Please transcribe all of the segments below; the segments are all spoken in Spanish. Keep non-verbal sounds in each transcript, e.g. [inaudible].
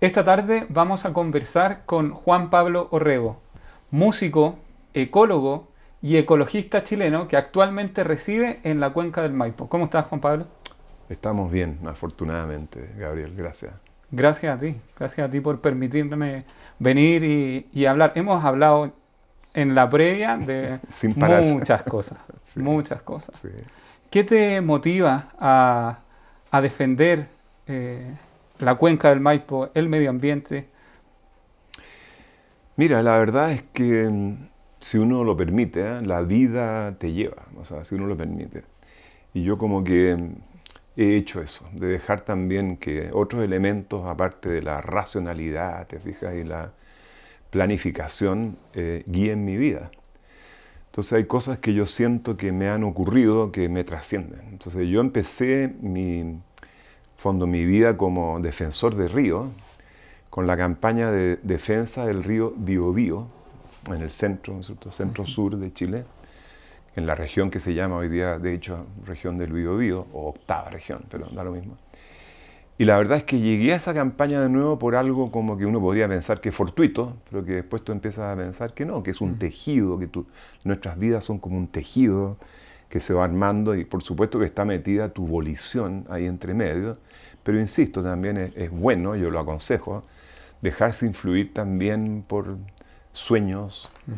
Esta tarde vamos a conversar con Juan Pablo Orrego, músico, ecólogo y ecologista chileno que actualmente reside en la cuenca del Maipo. ¿Cómo estás, Juan Pablo? Estamos bien, afortunadamente, Gabriel. Gracias. Gracias a ti, gracias a ti por permitirme venir y, hablar. Hemos hablado en la previa de [laughs] muchas cosas, [laughs] muchas cosas. ¿Qué te motiva a, defender eh, la cuenca del Maipo, el medio ambiente? Mira, la verdad es que mm, si uno lo permite, ¿eh? la vida te lleva, o sea, si uno lo permite. Y yo como que mm, he hecho eso, de dejar también que otros elementos, aparte de la racionalidad, te fijas, y la planificación, eh, guíen mi vida. Entonces hay cosas que yo siento que me han ocurrido que me trascienden. Entonces yo empecé mi fondo mi vida como defensor de río, con la campaña de defensa del río Biobío, en el centro, el centro sur de Chile, en la región que se llama hoy día, de hecho, región del Biobío, o octava región, pero da lo mismo. Y la verdad es que llegué a esa campaña de nuevo por algo como que uno podría pensar que es fortuito, pero que después tú empiezas a pensar que no, que es un tejido, que nuestras vidas son como un tejido, que se va armando y por supuesto que está metida tu volición ahí entre medio, pero insisto, también es, bueno, yo lo aconsejo, dejarse influir también por sueños, mm.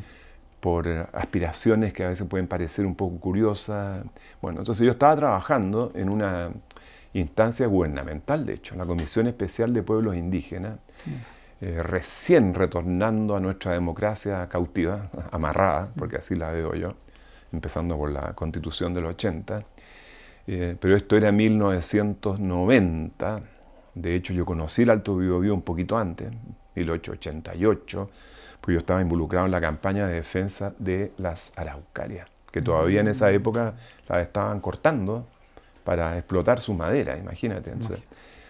por aspiraciones que a veces pueden parecer un poco curiosas. Bueno, entonces yo estaba trabajando en una instancia gubernamental, de hecho, la Comisión Especial de Pueblos Indígenas, mm. eh, recién retornando a nuestra democracia cautiva, amarrada, porque así la veo yo empezando por la constitución del 80, eh, pero esto era 1990, de hecho yo conocí el Alto Biobío un poquito antes, 1888, pues yo estaba involucrado en la campaña de defensa de las araucarias, que todavía en esa mm. época las estaban cortando para explotar su madera, imagínate.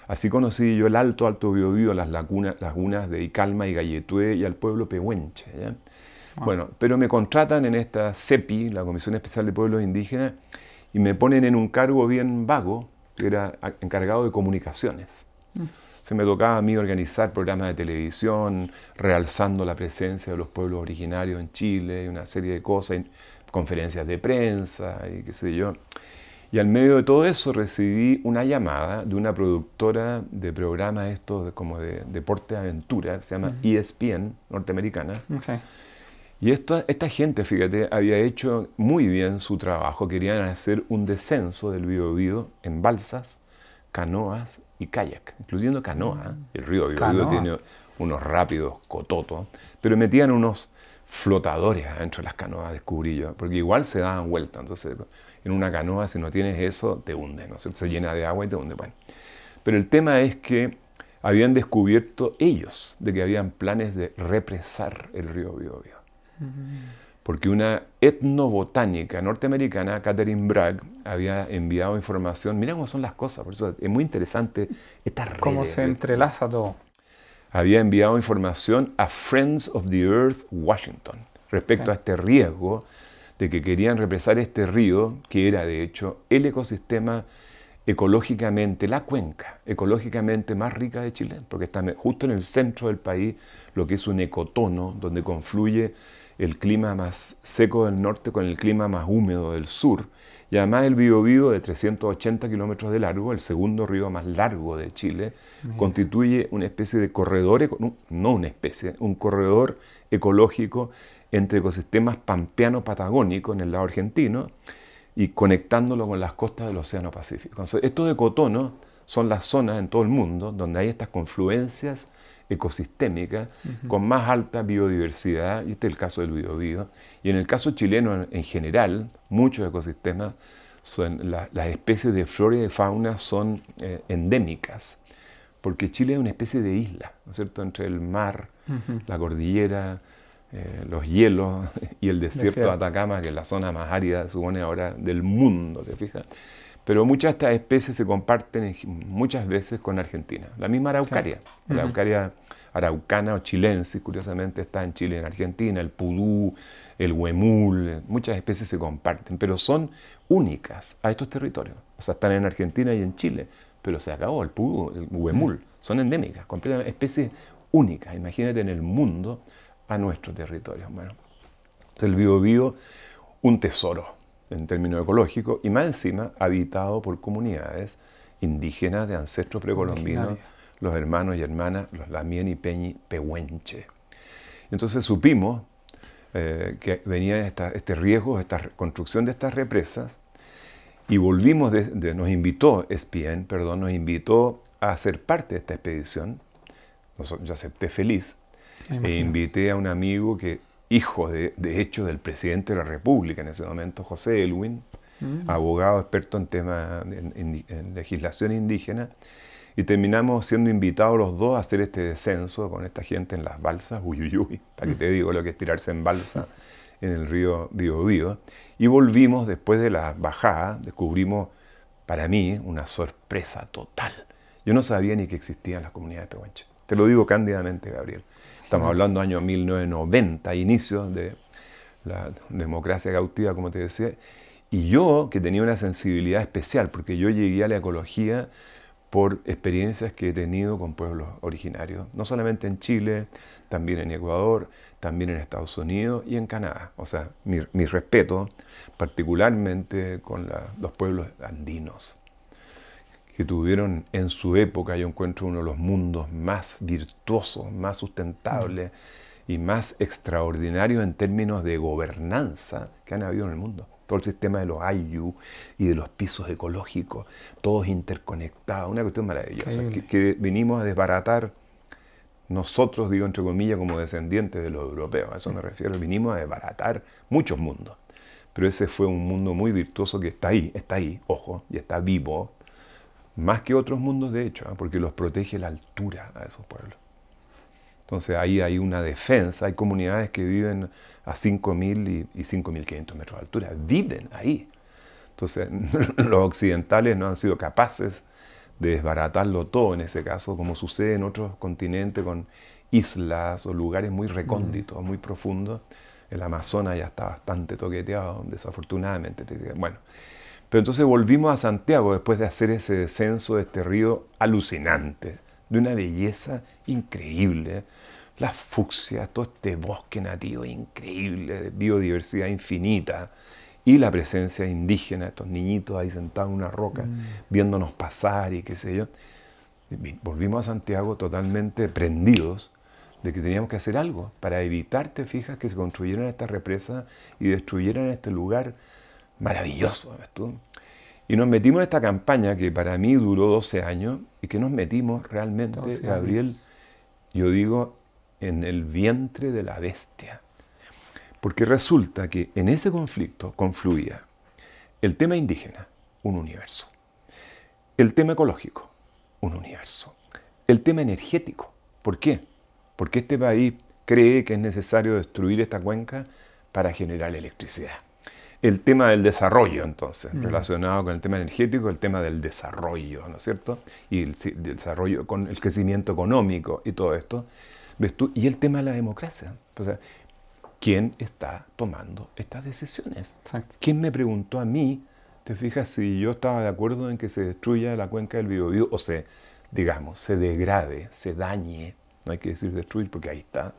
así conocí yo el Alto Alto Biobío, las lagunas, de Icalma y Galletué y al pueblo Pehuenche. Ah. Bueno, pero me contratan en esta CEPI, la Comisión Especial de Pueblos Indígenas, y me ponen en un cargo bien vago, que era encargado de comunicaciones. Mm. Se me tocaba a mí organizar programas de televisión, realzando la presencia de los pueblos originarios en Chile, una serie de cosas, conferencias de prensa y qué sé yo. Y al medio de todo eso recibí una llamada de una productora de programas estos como de deporte aventura, que se llama ESPN, norteamericana, y esta, gente, fíjate, había hecho muy bien su trabajo. Querían hacer un descenso del biobío en balsas, canoas y kayak, incluyendo canoa. Mm. ¿eh? El río Biobío tiene unos rápidos cototos, pero metían unos flotadores adentro de las canoas, de yo, porque igual se daban vuelta. Entonces, en una canoa, si no tienes eso, te hunde, ¿no? se llena de agua y te hunde. Bueno. Pero el tema es que habían descubierto ellos de que habían planes de represar el río Biobío. Porque una etnobotánica norteamericana, Catherine Bragg, había enviado información. Mira cómo son las cosas, por eso es muy interesante esta Cómo se entrelaza todo. Había enviado información a Friends of the Earth Washington respecto a este riesgo de que querían represar este río, que era de hecho el ecosistema ecológicamente, la cuenca ecológicamente más rica de Chile, porque está justo en el centro del país, lo que es un ecotono, donde confluye el clima más seco del norte con el clima más húmedo del sur, y además el Biobío de 380 kilómetros de largo, el segundo río más largo de Chile, constituye una especie de corredor, no una especie, un corredor ecológico entre ecosistemas pampeano patagónico en el lado argentino, y conectándolo con las costas del Océano Pacífico. Estos ecotonos de son las zonas en todo el mundo donde hay estas confluencias ecosistémicas con más alta biodiversidad, y este es el caso del biobío, y en el caso chileno en, general, muchos ecosistemas, son, las especies de flora y de fauna son eh, endémicas, porque Chile es una especie de isla, ¿no es cierto?, entre el mar, la cordillera, eh, los hielos [laughs] y el desierto, de Atacama, que es la zona más árida, supone ahora, del mundo, ¿te fijas? Pero muchas de estas especies se comparten muchas veces con Argentina. La misma araucaria, la araucaria araucana o chilense, curiosamente está en Chile, en Argentina, el pudú, el huemul, eh, muchas especies se comparten, pero son únicas a estos territorios. O sea, están en Argentina y en Chile, pero se acabó el pudú, el huemul, son endémicas, completamente especies únicas, imagínate en el mundo a nuestro territorio. Bueno, el vivo vivo un tesoro en términos ecológicos y más encima habitado por comunidades indígenas de ancestros precolombinos, los hermanos y hermanas, los Lamien y Peñi Pehuenche. Entonces supimos eh, que venía este riesgo, esta construcción de estas represas, y volvimos, nos invitó, Espien, perdón, nos invitó a ser parte de esta expedición. yo acepté feliz, e invité a un amigo que, hijo de, de, hecho del presidente de la República en ese momento, José Elwin, mm. abogado experto en tema en, legislación indígena, y terminamos siendo invitados los dos a hacer este descenso con esta gente en las balsas, uyuyuy, para que te digo lo que es tirarse en balsa en el río Bío, Y volvimos después de la bajada, descubrimos para mí una sorpresa total. Yo no sabía ni que existían las comunidades Pehuenche. Te lo digo cándidamente, Gabriel. Estamos hablando del año 1990, inicio de la democracia cautiva, como te decía. Y yo, que tenía una sensibilidad especial, porque yo llegué a la ecología por experiencias que he tenido con pueblos originarios, no solamente en Chile, también en Ecuador, también en Estados Unidos y en Canadá. O sea, mi, respeto particularmente con los pueblos andinos tuvieron en su época, yo encuentro uno de los mundos más virtuosos, más sustentables y más extraordinarios en términos de gobernanza que han habido en el mundo. Todo el sistema de los ayu y de los pisos ecológicos, todos interconectados, una cuestión maravillosa, que, que vinimos a desbaratar nosotros, digo entre comillas, como descendientes de los europeos, a eso me refiero, vinimos a desbaratar muchos mundos pero ese fue un mundo muy virtuoso que está ahí, está ahí, ojo, y está vivo, más que otros mundos de hecho, ¿ah? porque los protege la altura a esos pueblos. Entonces ahí hay una defensa, hay comunidades que viven a 5.000 y, y 5.500 metros de altura, viven ahí. Entonces [laughs] los occidentales no han sido capaces de desbaratarlo todo en ese caso, como sucede en otros continentes con islas o lugares muy recónditos, mm. muy profundos. El Amazonas ya está bastante toqueteado, desafortunadamente. Bueno, pero entonces volvimos a Santiago después de hacer ese descenso de este río alucinante, de una belleza increíble. ¿eh? Las fucsias, todo este bosque nativo increíble, de biodiversidad infinita y la presencia indígena, estos niñitos ahí sentados en una roca, mm. viéndonos pasar y qué sé yo. Volvimos a Santiago totalmente prendidos de que teníamos que hacer algo para evitar, te fijas, que se construyeran estas represas y destruyeran este lugar maravilloso, Y nos metimos en esta campaña que para mí duró 12 años y que nos metimos realmente, Gabriel, yo digo, en el vientre de la bestia. Porque resulta que en ese conflicto confluía el tema indígena, un universo. El tema ecológico, un universo. El tema energético, ¿por qué? Porque este país cree que es necesario destruir esta cuenca para generar electricidad el tema del desarrollo, entonces, mm. relacionado con el tema energético, el tema del desarrollo, ¿no es cierto? Y el, desarrollo con el crecimiento económico y todo esto. ¿Ves tú? Y el tema de la democracia. O sea, ¿quién está tomando estas decisiones? ¿Quién me preguntó a mí, te fijas, si yo estaba de acuerdo en que se destruya la cuenca del Biobío o se, digamos, se degrade, se dañe? No hay que decir destruir porque ahí está.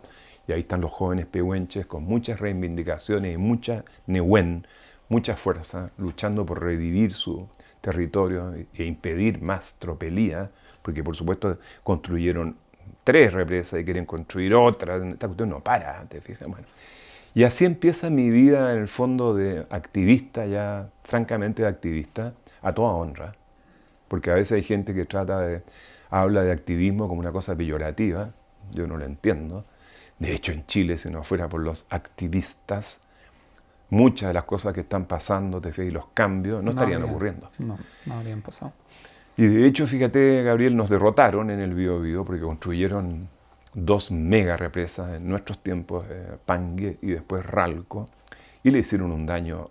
Y ahí están los jóvenes pehuenches con muchas reivindicaciones y mucha nehuén mucha fuerza luchando por revivir su territorio e impedir más tropelía, porque por supuesto construyeron tres represas y quieren construir otras. Esta cuestión no para, te fijas. Bueno, y así empieza mi vida en el fondo de activista, ya francamente de activista, a toda honra. Porque a veces hay gente que trata de, habla de activismo como una cosa peyorativa, yo no lo entiendo. De hecho, en Chile, si no fuera por los activistas, muchas de las cosas que están pasando, te fe y los cambios, no, estarían ocurriendo. No, no habrían pasado. Y de hecho, fíjate, Gabriel, nos derrotaron en el Bio, Bio porque construyeron dos mega represas en nuestros tiempos, eh, Pangue y después Ralco, y le hicieron un daño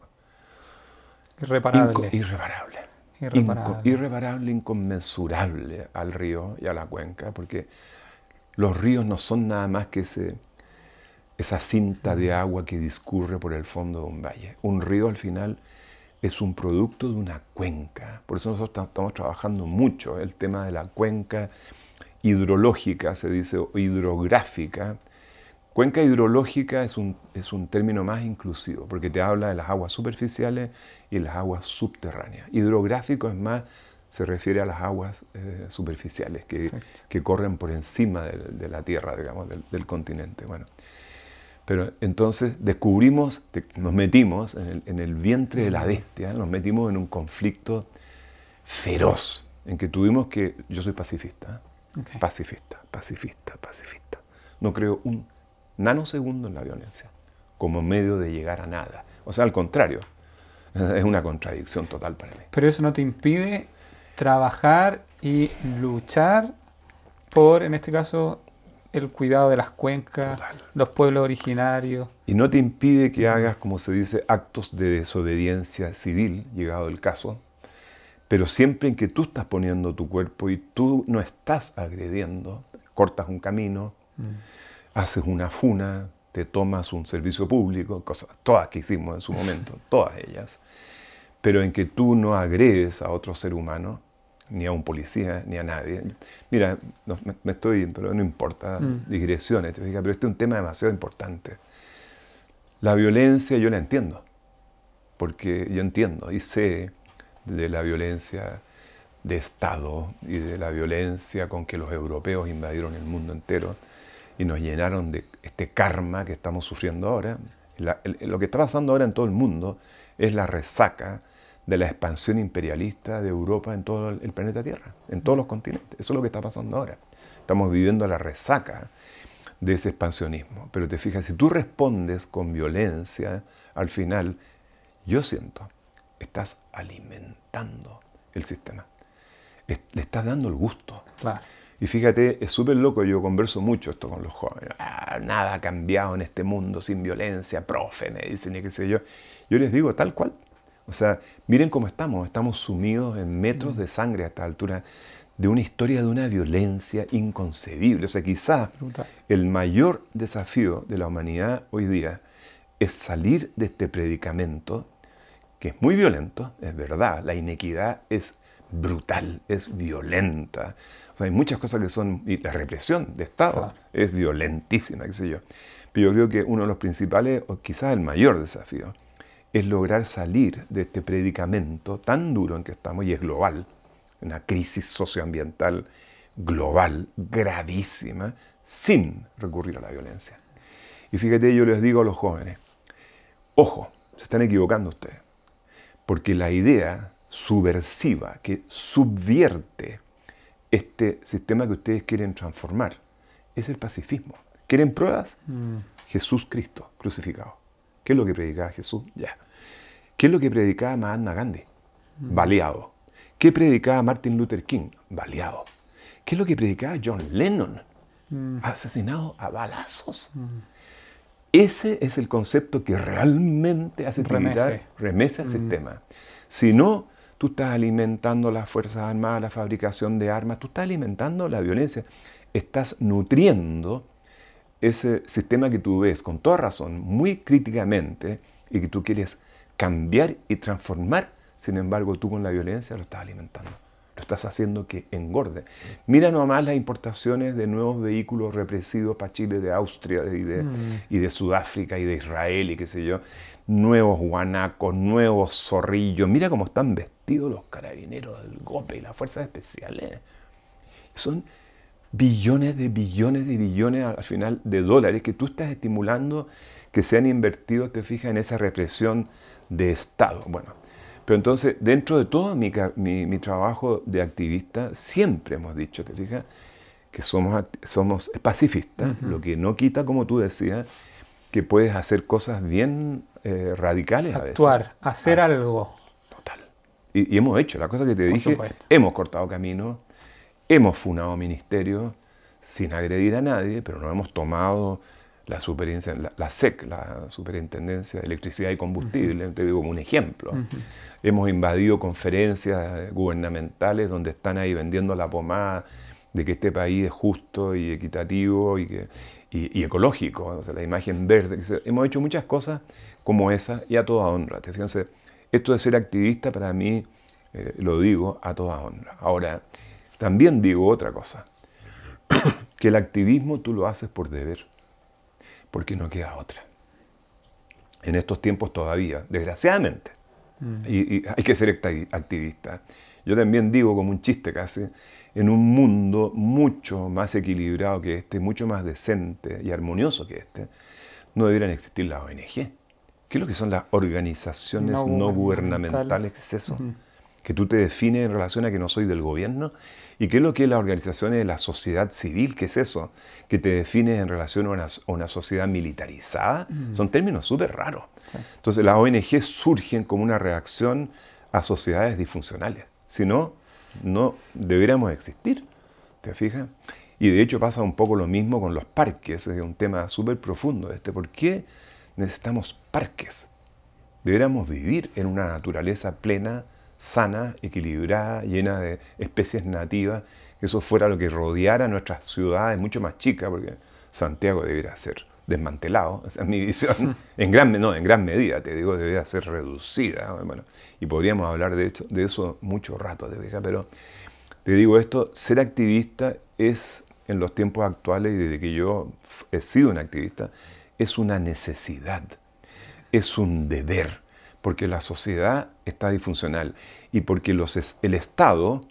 irreparable. irreparable. Irreparable. irreparable, inconmensurable al río y a la cuenca, porque los ríos no son nada más que ese esa cinta de agua que discurre por el fondo de un valle. Un río al final es un producto de una cuenca. Por eso nosotros estamos trabajando mucho ¿eh? el tema de la cuenca hidrológica, se dice hidrográfica. Cuenca hidrológica es un, es un término más inclusivo, porque te habla de las aguas superficiales y las aguas subterráneas. Hidrográfico es más, se refiere a las aguas eh, superficiales que, corren por encima de, la tierra, digamos, del, del continente. Bueno, pero entonces descubrimos, nos metimos en el, vientre de la mm. bestia, nos metimos en un conflicto feroz, en que tuvimos que, yo soy pacifista, ¿eh? pacifista, pacifista, pacifista. No creo un nanosegundo en la violencia como medio de llegar a nada. O sea, al contrario, [laughs] es una contradicción total para mí. Pero eso no te impide trabajar y luchar por, en este caso, el cuidado de las cuencas, los pueblos originarios. Y no te impide que hagas, como se dice, actos de desobediencia civil, llegado el caso, pero siempre en que tú estás poniendo tu cuerpo y tú no estás agrediendo, cortas un camino, mm. haces una funa, te tomas un servicio público, cosas todas que hicimos en su momento, [laughs] todas ellas, pero en que tú no agredes a otro ser humano, ni a un policía, ni a nadie. Mira, me, estoy, pero no importa, mm. digresiones, pero este es un tema demasiado importante. La violencia yo la entiendo, porque yo entiendo y sé de la violencia de Estado y de la violencia con que los europeos invadieron el mundo entero y nos llenaron de este karma que estamos sufriendo ahora. lo que está pasando ahora en todo el mundo es la resaca de la expansión imperialista de Europa en todo el planeta Tierra, en todos los continentes. Eso es lo que está pasando ahora. Estamos viviendo la resaca de ese expansionismo. Pero te fijas, si tú respondes con violencia, al final, yo siento, estás alimentando el sistema. le estás dando el gusto. Y fíjate, es súper loco, yo converso mucho esto con los jóvenes. Ah, nada ha cambiado en este mundo sin violencia, profe, me dicen y qué sé yo. Yo les digo, tal cual. O sea, miren cómo estamos, estamos sumidos en metros de sangre a esta altura de una historia de una violencia inconcebible. O sea, quizás el mayor desafío de la humanidad hoy día es salir de este predicamento, que es muy violento, es verdad, la inequidad es brutal, es violenta. O sea, hay muchas cosas que son, y la represión de Estado es violentísima, qué sé yo. Pero yo creo que uno de los principales, o quizás el mayor desafío, es lograr salir de este predicamento tan duro en que estamos y es global, una crisis socioambiental global gravísima, sin recurrir a la violencia. Y fíjate, yo les digo a los jóvenes, ojo, se están equivocando ustedes, porque la idea subversiva que subvierte este sistema que ustedes quieren transformar es el pacifismo. ¿Quieren pruebas? Mm. Jesús Cristo crucificado. ¿Qué es lo que predicaba Jesús? Ya. ¿Qué es lo que predicaba Mahatma Gandhi? Baleado. ¿Qué predicaba Martin Luther King? Baleado. ¿Qué es lo que predicaba John Lennon? Mm. Asesinado a balazos. Ese es el concepto que realmente hace realidad, remesa el mm. sistema. Si no, tú estás alimentando las Fuerzas Armadas, la fabricación de armas, tú estás alimentando la violencia, estás nutriendo ese sistema que tú ves con toda razón, muy críticamente, y que tú quieres cambiar y transformar, sin embargo tú con la violencia lo estás alimentando, lo estás haciendo que engorde. Mira nomás las importaciones de nuevos vehículos represivos para Chile, de Austria mm. y de, Sudáfrica y de Israel y qué sé yo, nuevos guanacos, nuevos zorrillos, mira cómo están vestidos los carabineros del Golpe y las fuerzas especiales. Son billones de billones de billones al final de dólares que tú estás estimulando que sean invertidos te fijas, en esa represión de Estado. Bueno, pero entonces, dentro de todo mi, mi, trabajo de activista, siempre hemos dicho, te fijas, que somos, somos pacifistas, lo que no quita, como tú decías, que puedes hacer cosas bien eh, radicales Actuar, a veces. hacer ah, algo. Total. Y, hemos hecho, la cosa que te dije, hemos cortado camino, Hemos funado ministerios sin agredir a nadie, pero no hemos tomado la, la SEC, la Superintendencia de Electricidad y Combustible, te digo como un ejemplo. Hemos invadido conferencias gubernamentales donde están ahí vendiendo la pomada de que este país es justo y equitativo y, que, ecológico, o sea, la imagen verde. Hemos hecho muchas cosas como esas y a toda honra. Fíjense, esto de ser activista para mí, eh, lo digo, a toda honra. Ahora, también digo otra cosa, [coughs] que el activismo tú lo haces por deber, porque no queda otra. En estos tiempos todavía, desgraciadamente, mm. y, hay que ser activista. Yo también digo como un chiste casi, en un mundo mucho más equilibrado que este, mucho más decente y armonioso que este, no deberían existir las ONG. ¿Qué es lo que son las organizaciones no, gubernamentales? ¿Qué es eso? que tú te defines en relación a que no soy del gobierno, y qué es lo que es la organización de la sociedad civil, qué es eso, que te defines en relación a una, sociedad militarizada, mm. son términos súper raros. Entonces las ONG surgen como una reacción a sociedades disfuncionales, si no, no deberíamos existir, ¿te fijas? Y de hecho pasa un poco lo mismo con los parques, es un tema súper profundo este, ¿por qué necesitamos parques? Deberíamos vivir en una naturaleza plena, sana, equilibrada, llena de especies nativas, que eso fuera lo que rodeara nuestras ciudades mucho más chicas, porque Santiago debería ser desmantelado, [laughs] esa es mi visión, hmm. en gran, no, en gran medida, te digo, debería ser reducida, y podríamos hablar de, de eso mucho rato, de vieja, pero te digo esto, ser activista es en los tiempos actuales y desde que yo he sido un activista, es una necesidad, es un deber porque la sociedad está disfuncional y porque el Estado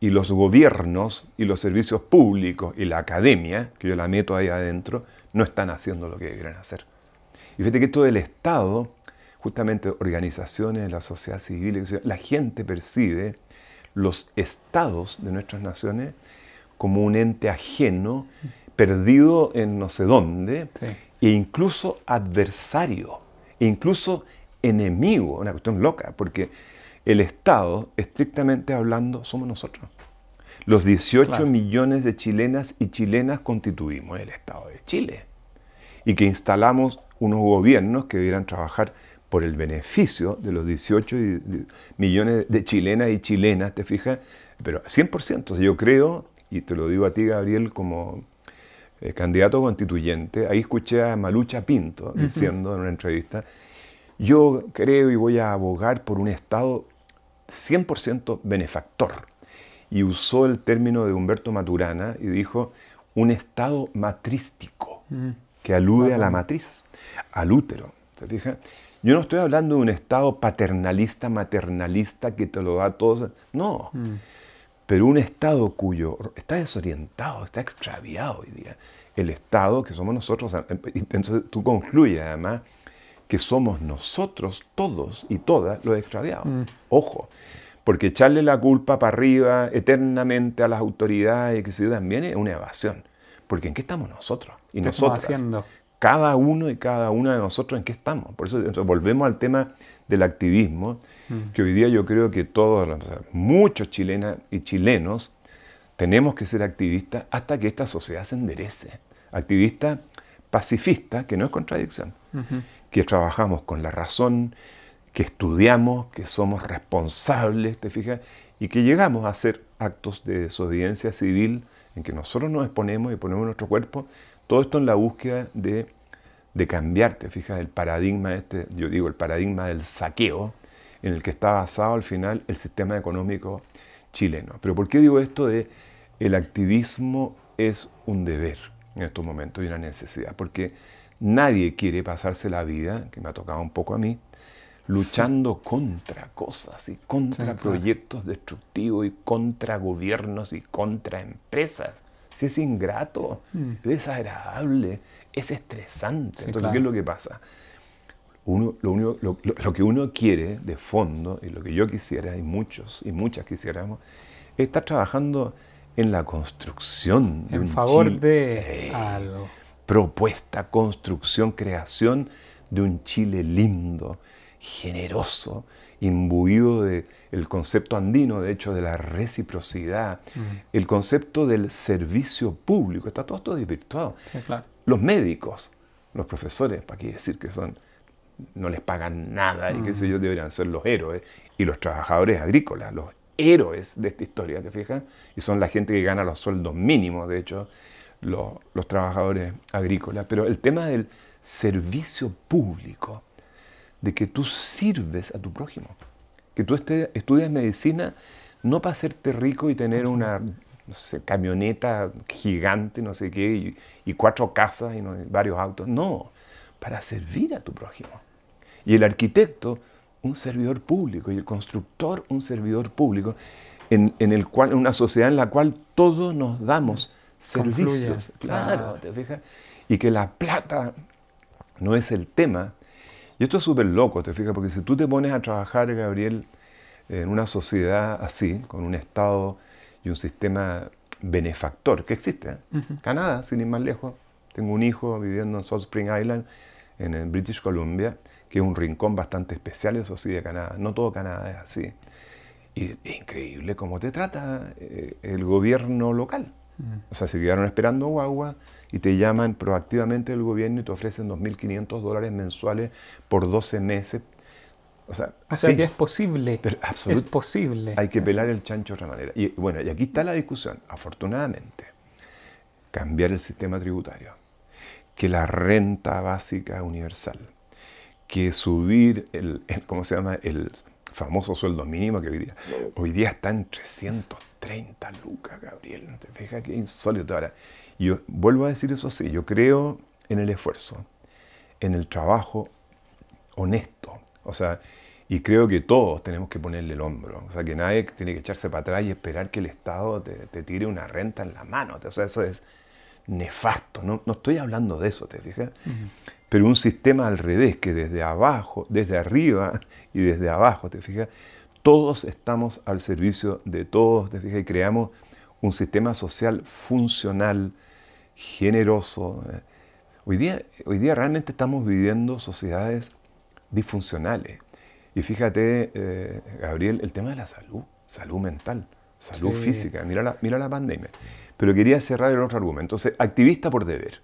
y los gobiernos y los servicios públicos y la academia, que yo la meto ahí adentro, no están haciendo lo que deberían hacer. Y fíjate que todo el Estado, justamente organizaciones la sociedad civil, la gente percibe los estados de nuestras naciones como un ente ajeno, perdido en no sé dónde, e incluso adversario, e incluso enemigo, una cuestión loca, porque el Estado, estrictamente hablando, somos nosotros. Los 18 millones de chilenas y chilenas constituimos el Estado de Chile y que instalamos unos gobiernos que debieran trabajar por el beneficio de los 18 millones de chilenas y chilenas, ¿te fijas? Pero 100%, yo creo, y te lo digo a ti, Gabriel, como candidato eh, candidato constituyente, ahí escuché a Malucha Pinto diciendo en una entrevista yo creo y voy a abogar por un Estado 100% benefactor. Y usó el término de Humberto Maturana y dijo un Estado matrístico, mm. que alude a la matriz, al útero. ¿Se fija? Yo no estoy hablando de un Estado paternalista, maternalista, que te lo da todo. No. Mm. Pero un Estado cuyo está desorientado, está extraviado hoy día. El Estado que somos nosotros, eh, eh, tú concluyes además, que somos nosotros todos y todas los extraviados. Mm. Ojo, porque echarle la culpa para arriba eternamente a las autoridades y que se también es una evasión. Porque ¿en qué estamos nosotros? Y nosotras. Cada uno y cada una de nosotros en qué estamos. Por eso volvemos al tema del activismo, mm. que hoy día yo creo que todos, muchos chilenas y chilenos, tenemos que ser activistas hasta que esta sociedad se enderece. Activista pacifista, que no es contradicción que trabajamos con la razón, que estudiamos, que somos responsables, ¿te fijas? Y que llegamos a hacer actos de desobediencia civil en que nosotros nos exponemos y ponemos nuestro cuerpo, todo esto en la búsqueda de, de cambiar, ¿te fijas? El paradigma este, yo digo, el paradigma del saqueo, en el que está basado al final el sistema económico chileno. Pero ¿por qué digo esto de el activismo es un deber en estos momentos y una necesidad? Porque Nadie quiere pasarse la vida, que me ha tocado un poco a mí, luchando contra cosas y contra proyectos destructivos y contra gobiernos y contra empresas. Si es ingrato, mm. es desagradable, es estresante. Entonces, ¿qué es lo que pasa? Uno, lo, lo, que uno quiere de fondo, y lo que yo quisiera, y muchos y muchas quisiéramos, es estar trabajando en la construcción. En favor de algo propuesta, construcción, creación de un Chile lindo, generoso, imbuido del el concepto andino, de hecho, de la reciprocidad, el concepto del servicio público, está todo esto desvirtuado. Los médicos, los profesores, para qué decir que son no les pagan nada y que ellos yo, deberían ser los héroes, y los trabajadores agrícolas, los héroes de esta historia, ¿te fijas? Y son la gente que gana los sueldos mínimos, de hecho, los, trabajadores agrícolas, pero el tema del servicio público, de que tú sirves a tu prójimo, que tú estudias medicina no para hacerte rico y tener una camioneta gigante, no sé qué, y, cuatro casas y, varios autos, no, para servir a tu prójimo. Y el arquitecto, un servidor público, y el constructor, un servidor público, en, el cual, una sociedad en la cual todos nos damos servicios. Claro, ah. ¿te fijas? Y que la plata no es el tema. Y esto es súper loco, ¿te fijas? Porque si tú te pones a trabajar, Gabriel, en una sociedad así, con un Estado y un sistema benefactor que existe. ¿eh? Canadá, sin ir más lejos. Tengo un hijo viviendo en Salt Spring Island, en British Columbia, que es un rincón bastante especial, eso sí, de Canadá. No todo Canadá es así. Y es increíble cómo te trata eh, el gobierno local. Mm. O sea, se quedaron esperando guagua y te llaman proactivamente del gobierno y te ofrecen 2.500 dólares mensuales por 12 meses. O sea, o es posible. es posible. Hay que pelar el chancho de otra manera. Y bueno, y aquí está la discusión. Afortunadamente, cambiar el sistema tributario, que la renta básica universal, que subir el, ¿cómo se llama? El famoso sueldo mínimo que hoy día, hoy día está en 300 30 lucas, Gabriel. Te fijas qué insólito ahora. y vuelvo a decir eso así. Yo creo en el esfuerzo, en el trabajo honesto. O sea, y creo que todos tenemos que ponerle el hombro. O sea, que nadie tiene que echarse para atrás y esperar que el Estado te, te tire una renta en la mano. O sea, eso es nefasto. No, no estoy hablando de eso, ¿te fijas? Pero un sistema al revés, que desde abajo, desde arriba y desde abajo, ¿te fijas? Todos estamos al servicio de todos, y creamos un sistema social funcional, generoso. Hoy día, hoy día realmente estamos viviendo sociedades disfuncionales. Y fíjate, eh, Gabriel, el tema de la salud, salud mental, salud física, mira la, mira la pandemia. Pero quería cerrar el otro argumento. Entonces, activista por deber,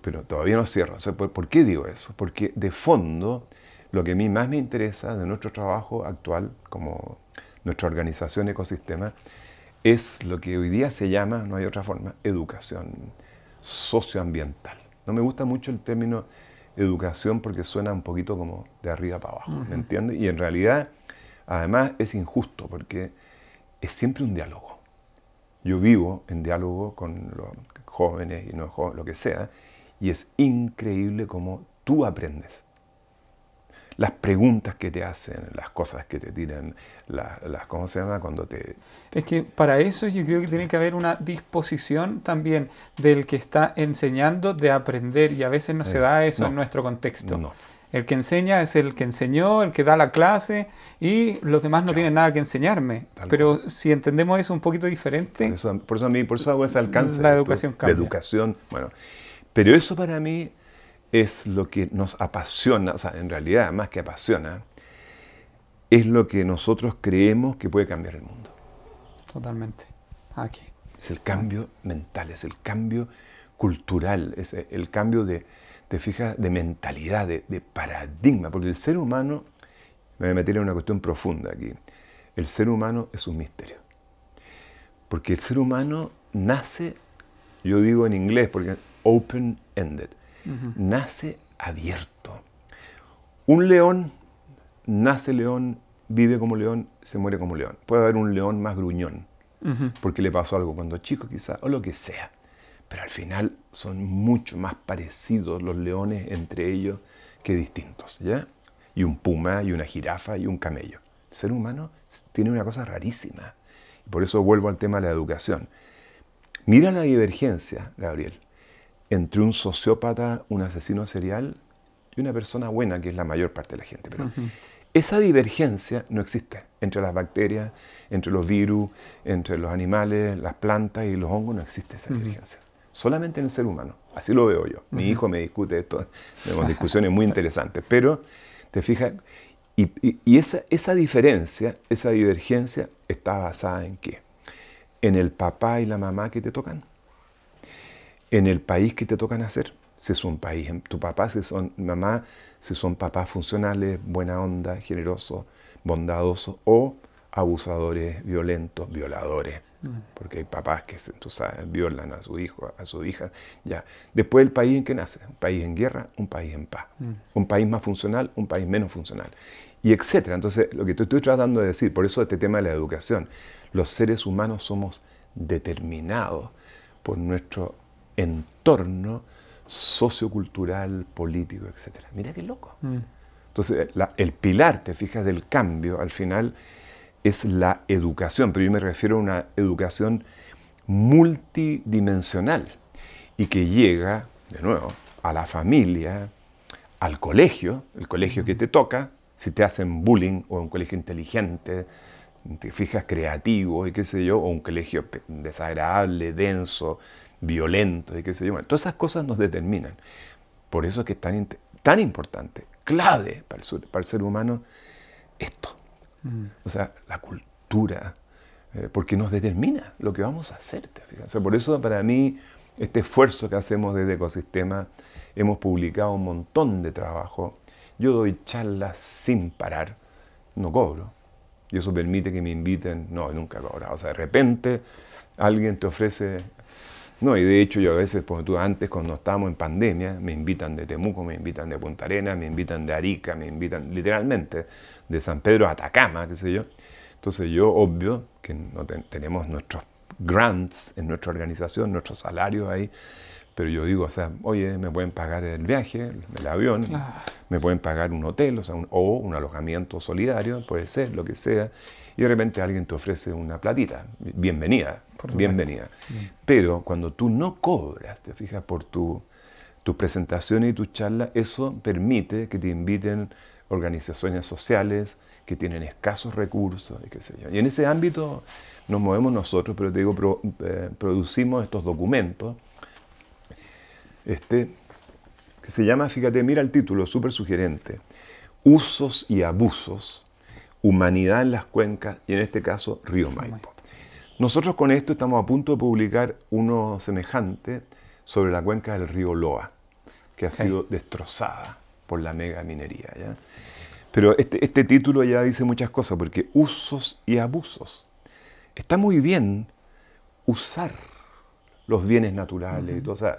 pero todavía no cierro. ¿por, qué digo eso? Porque de fondo lo que a mí más me interesa de nuestro trabajo actual, como nuestra organización ecosistema, es lo que hoy día se llama, no hay otra forma, educación socioambiental. No me gusta mucho el término educación porque suena un poquito como de arriba para abajo, ¿me entiendes? Y en realidad, además, es injusto porque es siempre un diálogo. Yo vivo en diálogo con los jóvenes y no jóvenes, lo que sea, y es increíble cómo tú aprendes las preguntas que te hacen, las cosas que te tiran, las, las ¿cómo se llama? Cuando te, Es que para eso yo creo que tiene que haber una disposición también del que está enseñando de aprender y a veces no se eh, da eso en nuestro contexto. El que enseña es el que enseñó, el que da la clase y los demás no tienen nada que enseñarme. Pero si entendemos eso un poquito diferente... Por eso, a mí, por eso hago ese alcance. La educación educación, bueno. Pero eso para mí es lo que nos apasiona, o sea, en realidad más que apasiona, es lo que nosotros creemos que puede cambiar el mundo. Totalmente. Aquí. Es el cambio mental, es el cambio cultural, es eh, el cambio de, fija, de mentalidad, de, paradigma, porque el ser humano, me voy a meter en una cuestión profunda aquí, el ser humano es un misterio. Porque el ser humano nace, yo digo en inglés, porque open-ended, nace abierto. Un león nace león, vive como león, se muere como león. Puede haber un león más gruñón, porque le pasó algo cuando chico quizá, o lo que sea. Pero al final son mucho más parecidos los leones entre ellos que distintos, ¿ya? Y un puma, y una jirafa, y un camello. El ser humano tiene una cosa rarísima. Por eso vuelvo al tema de la educación. Mira la divergencia, Gabriel, entre un sociópata, un asesino serial y una persona buena, que es la mayor parte de la gente. Pero esa divergencia no existe entre las bacterias, entre los virus, entre los animales, las plantas y los hongos, no existe esa divergencia. Solamente en el ser humano, así lo veo yo. Mi hijo me discute esto, [laughs] tenemos discusiones muy interesantes, pero te fijas, y, esa, esa diferencia, esa divergencia está basada en qué? En el papá y la mamá que te tocan en el país que te toca nacer. Si es un país, em, tu papá, si son mamá, si son papás funcionales, buena onda, generosos, bondadosos o abusadores, violentos, violadores. Mm. Porque hay papás que, tú sabes, violan a su hijo, a su hija. Ya. Después el país en que nace, un país en guerra, un país en paz. Mm. Un país más funcional, un país menos funcional. Y etcétera. Entonces, lo que te estoy tratando de decir, por eso este tema de la educación, los seres humanos somos determinados por nuestro entorno sociocultural, político, etc. Mira qué loco. Mm. Entonces, el pilar, te fijas, del cambio al final es la educación, pero yo me refiero a una educación multidimensional y que llega, de nuevo, a la familia, al colegio, el colegio que mm. te toca, si te hacen bullying o un colegio inteligente, te fijas creativo y qué sé yo, o un colegio desagradable, denso, violentos y qué se yo. todas esas cosas nos determinan. Por eso es que es tan, tan importante, clave para el, para ser humano esto. Mm. O sea, la cultura, eh, porque nos determina lo que vamos a hacer. por eso para mí este esfuerzo que hacemos desde Ecosistema, hemos publicado un montón de trabajo. Yo doy charlas sin parar, no cobro. Y eso permite que me inviten, no, nunca cobro. O sea, de repente alguien te ofrece no, y de hecho yo a veces, pues, tú, antes cuando estábamos en pandemia, me invitan de Temuco, me invitan de Punta Arenas, me invitan de Arica, me invitan literalmente de San Pedro a Atacama, qué sé yo. Entonces yo, obvio, que no tenemos nuestros grants en nuestra organización, nuestros salarios ahí, pero yo digo, o sea, oye, me pueden pagar el viaje, el, avión, me pueden pagar un hotel, o, sea, un, o un alojamiento solidario, puede ser, lo que sea, y de repente alguien te ofrece una platita, bienvenida, bienvenida. Pero cuando tú no cobras, te fijas por tu, tus presentaciones y tu charla eso permite que te inviten organizaciones sociales que tienen escasos recursos y qué sé yo. Y en ese ámbito nos movemos nosotros, pero te digo, eh, producimos estos documentos este, que se llama, fíjate, mira el título, súper sugerente, Usos y abusos, humanidad en las cuencas y en este caso Río Maipo. Nosotros con esto estamos a punto de publicar uno semejante sobre la cuenca del río Loa, que ha sido destrozada por la mega minería. ¿ya? Pero este, este, título ya dice muchas cosas, porque usos y abusos. Está muy bien usar los bienes naturales. y todo. O sea,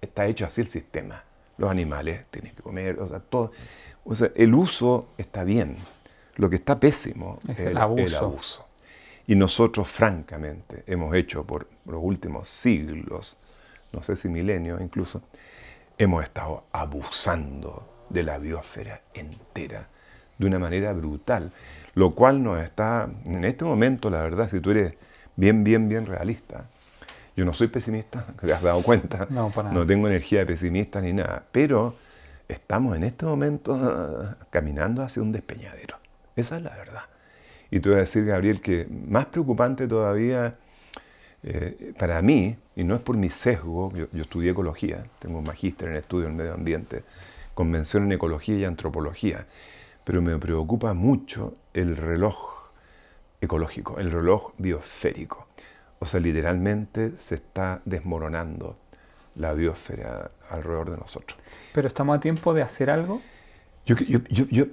está hecho así el sistema. Los animales tienen que comer, o sea, todo. O sea, el uso está bien. Lo que está pésimo es, el, el abuso. Y nosotros, francamente, hemos hecho por los últimos siglos, no sé si milenios incluso, hemos estado abusando de la biosfera entera de una manera brutal, lo cual nos está, en este momento, la verdad, si tú eres bien, bien, bien realista, yo no soy pesimista, [laughs] ¿te has dado cuenta? No, tengo energía de pesimista ni nada, pero estamos en este momento ah, caminando hacia un despeñadero. Esa es la verdad. Y te voy a decir, Gabriel, que más preocupante todavía eh, para mí, y no es por mi sesgo, yo, estudié ecología, tengo un magíster en estudio del medio ambiente, mención en ecología y antropología, pero me preocupa mucho el reloj ecológico, el reloj biosférico. O sea, literalmente se está desmoronando la biosfera alrededor de nosotros. ¿Pero estamos a tiempo de hacer algo? Yo,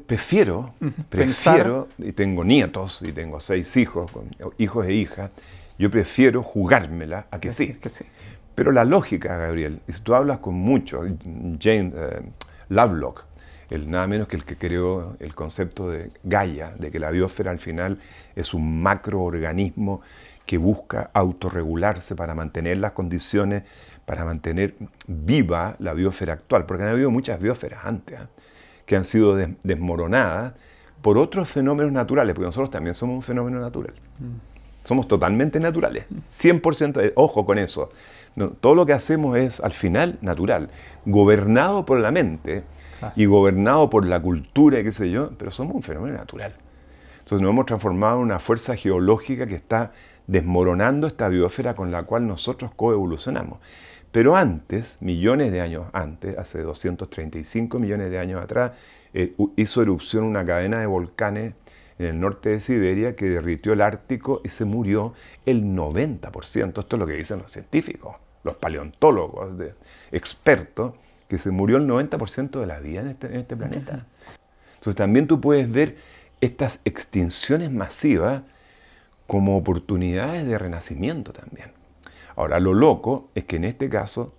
prefiero, prefiero, y tengo nietos, y tengo seis hijos, hijos e hijas, yo prefiero jugármela a que sí. sí. Pero la lógica, Gabriel, y si tú hablas con muchos, James eh, Lovelock, el nada menos que el que creó el concepto de Gaia, de que la biosfera al final es un macroorganismo que busca autorregularse para mantener las condiciones, para mantener viva la biosfera actual, porque han habido muchas biosferas antes, ¿ah? que han sido desmoronadas por otros fenómenos naturales, porque nosotros también somos un fenómeno natural. Mm. Somos totalmente naturales, 100%, ojo con eso. todo lo que hacemos es al final natural, gobernado por la mente y gobernado por la cultura qué sé yo, pero somos un fenómeno natural. Entonces nos hemos transformado en una fuerza geológica que está desmoronando esta biosfera con la cual nosotros coevolucionamos. Pero antes, millones de años antes, hace 235 millones de años atrás, eh, hizo erupción una cadena de volcanes en el norte de Siberia que derritió el Ártico y se murió el 90%. Esto es lo que dicen los científicos, los paleontólogos, de, expertos, que se murió el 90% de la vida en este, en este planeta. Entonces también tú puedes ver estas extinciones masivas como oportunidades de renacimiento también. Ahora, lo loco es que en este caso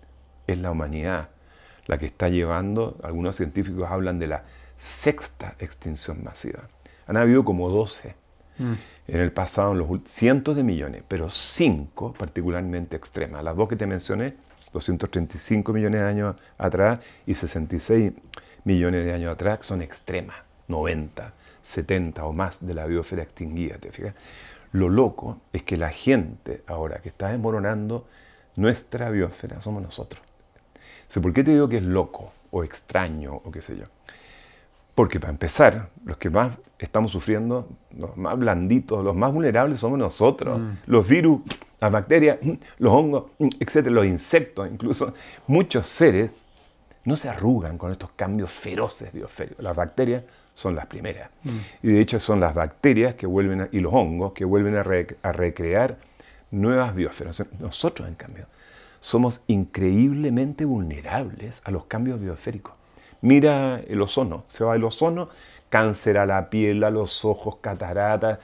es la humanidad la que está llevando, algunos científicos hablan de la sexta extinción masiva. Han habido como 12 mm. en el pasado, los cientos de millones, pero cinco particularmente extremas. Las dos que te mencioné, 235 millones de años atrás y 66 millones de años atrás, son extremas, 90, 70 o más de la biosfera extinguida, ¿te fijas? Lo loco es que la gente ahora que está desmoronando nuestra biosfera somos nosotros. ¿Por qué te digo que es loco o extraño o qué sé yo? Porque para empezar, los que más estamos sufriendo, los más blanditos, los más vulnerables somos nosotros. Mm. Los virus, las bacterias, mm, los hongos, mm, etcétera, los insectos, incluso muchos seres no se arrugan con estos cambios feroces biosféricos. Las bacterias son las primeras. Mm. Y de hecho son las bacterias que vuelven y los hongos que vuelven a, recrear nuevas biosferas. Nosotros, en cambio, somos increíblemente vulnerables a los cambios biosféricos. Mira el ozono, se va el ozono, cáncer a la piel, a los ojos, cataratas,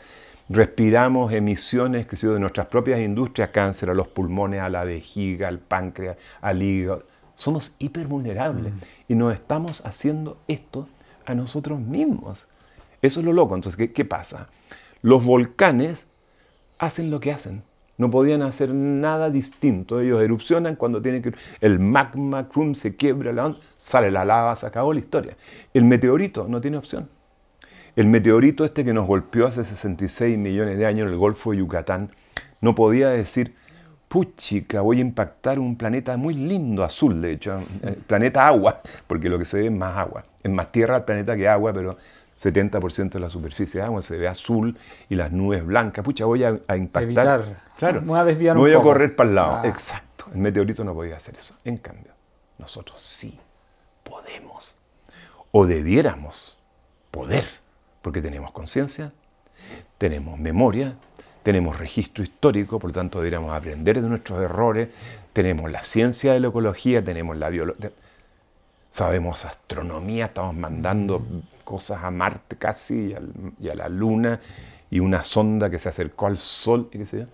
respiramos emisiones que de nuestras propias industrias, cáncer a los pulmones, a la vejiga, al páncreas, al hígado. Somos hipervulnerables mm. y nos estamos haciendo esto a nosotros mismos. Eso es lo loco. Entonces, ¿qué, pasa? Los volcanes hacen lo que hacen. No podían hacer nada distinto. Ellos erupcionan cuando tienen que... El magma, crum, se quiebra, sale la lava, se acabó la historia. El meteorito no tiene opción. El meteorito este que nos golpeó hace 66 millones de años en el Golfo de Yucatán no podía decir puchica, voy a impactar un planeta muy lindo, azul de hecho, eh, planeta agua, [laughs] porque lo que se ve es más agua. Es más tierra el planeta que agua, pero 70% de la superficie de agua se ve azul y las nubes blancas. Pucha, voy a, impactar. Claro, voy a desviar voy a correr para el lado. Ah. Exacto. El meteorito no podía hacer eso. En cambio, nosotros sí podemos o debiéramos poder, porque tenemos conciencia, tenemos memoria, tenemos registro histórico, por lo tanto deberíamos aprender de nuestros errores, tenemos la ciencia de la ecología, tenemos la biología, sabemos astronomía, estamos mandando cosas a Marte casi y, a la Luna y una sonda que se acercó al Sol y qué sé yo.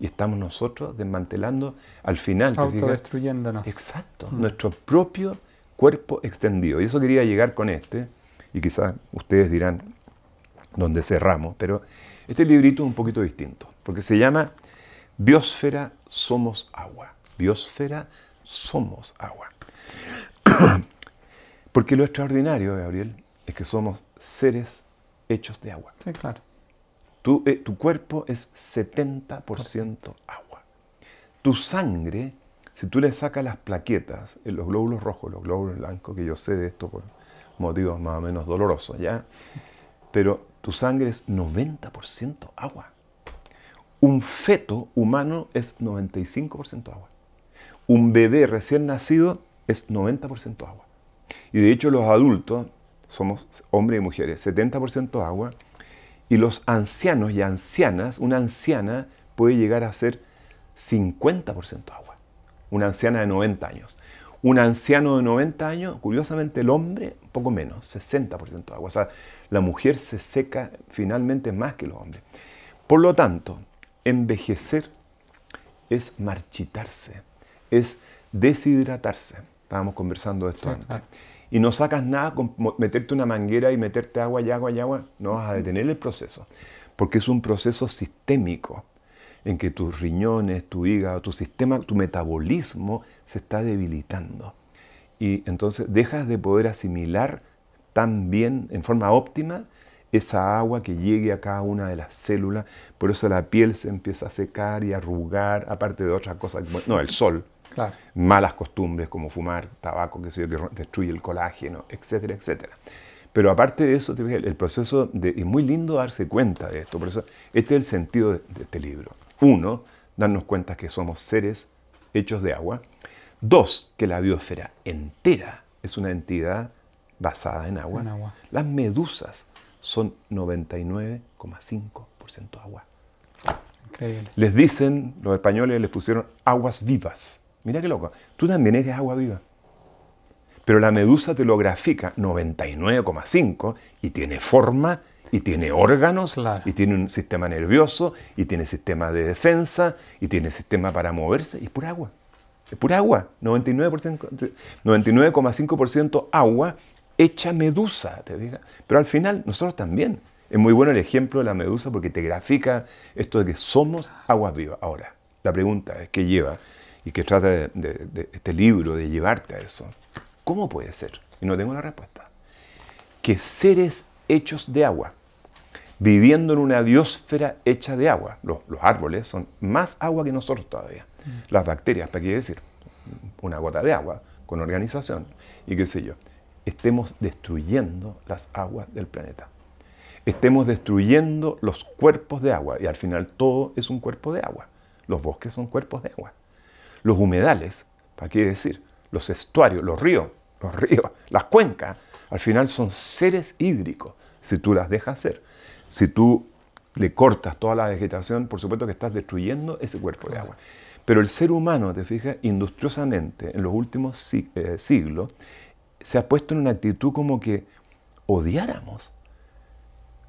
Y estamos nosotros desmantelando al final. destruyéndonos. Exacto, mm. nuestro propio cuerpo extendido. Y eso quería llegar con este, y quizás ustedes dirán dónde cerramos, pero este librito es un poquito distinto, porque se llama Biosfera Somos Agua. Biosfera Somos Agua. [coughs] porque lo extraordinario, Gabriel, es que somos seres hechos de agua. Sí, claro. Tu, eh, tu cuerpo es 70% agua. Tu sangre, si tú le sacas las plaquetas, eh, los glóbulos rojos, los glóbulos blancos, que yo sé de esto por motivos más o menos dolorosos, ¿ya? Pero tu sangre es 90% agua. Un feto humano es 95% agua. Un bebé recién nacido es 90% agua. Y de hecho los adultos somos hombres y mujeres, 70% agua. Y los ancianos y ancianas, una anciana puede llegar a ser 50% agua. Una anciana de 90 años. Un anciano de 90 años, curiosamente el hombre, poco menos, 60% de agua. O sea, la mujer se seca finalmente más que los hombres. Por lo tanto, envejecer es marchitarse, es deshidratarse. Estábamos conversando de esto antes. Y no sacas nada con meterte una manguera y meterte agua y agua y agua. No vas a detener el proceso, porque es un proceso sistémico en que tus riñones, tu hígado, tu sistema, tu metabolismo se está debilitando y entonces dejas de poder asimilar tan bien, en forma óptima, esa agua que llegue a cada una de las células. Por eso la piel se empieza a secar y a arrugar, aparte de otras cosas. No, el sol. Malas costumbres como fumar tabaco, que, que destruye el colágeno, etcétera, etcétera. Pero aparte de eso, el proceso de, es muy lindo darse cuenta de esto. Por eso, este es el sentido de este libro. Uno, darnos cuenta que somos seres hechos de agua. Dos, que la biosfera entera es una entidad basada en agua. Las medusas son 99,5% agua. Increíble. Les dicen, los españoles les pusieron aguas vivas. Mira qué loco. Tú también eres agua viva. Pero la medusa te lo grafica 99,5 y tiene forma y tiene órganos, y tiene un sistema nervioso, y tiene sistema de defensa, y tiene sistema para moverse, y es pura agua. Es pura agua, 99,5% agua hecha medusa, te diga. Pero al final, nosotros también. Es muy bueno el ejemplo de la medusa porque te grafica esto de que somos aguas vivas. Ahora, la pregunta es qué lleva y qué trata de, este libro de llevarte a eso. ¿Cómo puede ser? Y no tengo la respuesta. Que seres hechos de agua, viviendo en una biosfera hecha de agua, los árboles son más agua que nosotros todavía, las bacterias, ¿para qué decir? Una gota de agua con organización y qué sé yo. Estemos destruyendo las aguas del planeta. Estemos destruyendo los cuerpos de agua y al final todo es un cuerpo de agua. Los bosques son cuerpos de agua. Los humedales, ¿para qué decir? Los estuarios, los ríos, los ríos, [laughs] las cuencas, al final son seres hídricos si tú las dejas ser. Si tú le cortas toda la vegetación, por supuesto que estás destruyendo ese cuerpo de agua. Pero el ser humano, te fijas, industriosamente, en los últimos eh, siglos, se ha puesto en una actitud como que odiáramos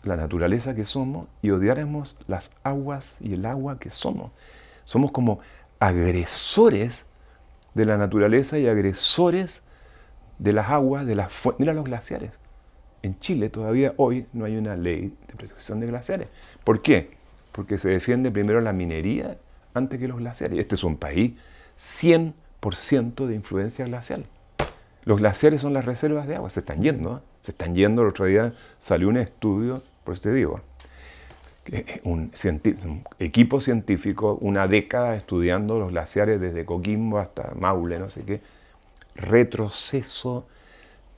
la naturaleza que somos y odiáramos las aguas y el agua que somos. Somos como agresores de la naturaleza y agresores de las aguas, de las fuentes. Mira los glaciares. En Chile todavía hoy no hay una ley de protección de glaciares. ¿Por qué? Porque se defiende primero la minería que los glaciares. Este es un país 100% de influencia glacial. Los glaciares son las reservas de agua, se están yendo, ¿ah? se están yendo. El otro día salió un estudio, por eso te digo, un, un, equipo científico, una década estudiando los glaciares desde Coquimbo hasta Maule, no sé qué, retroceso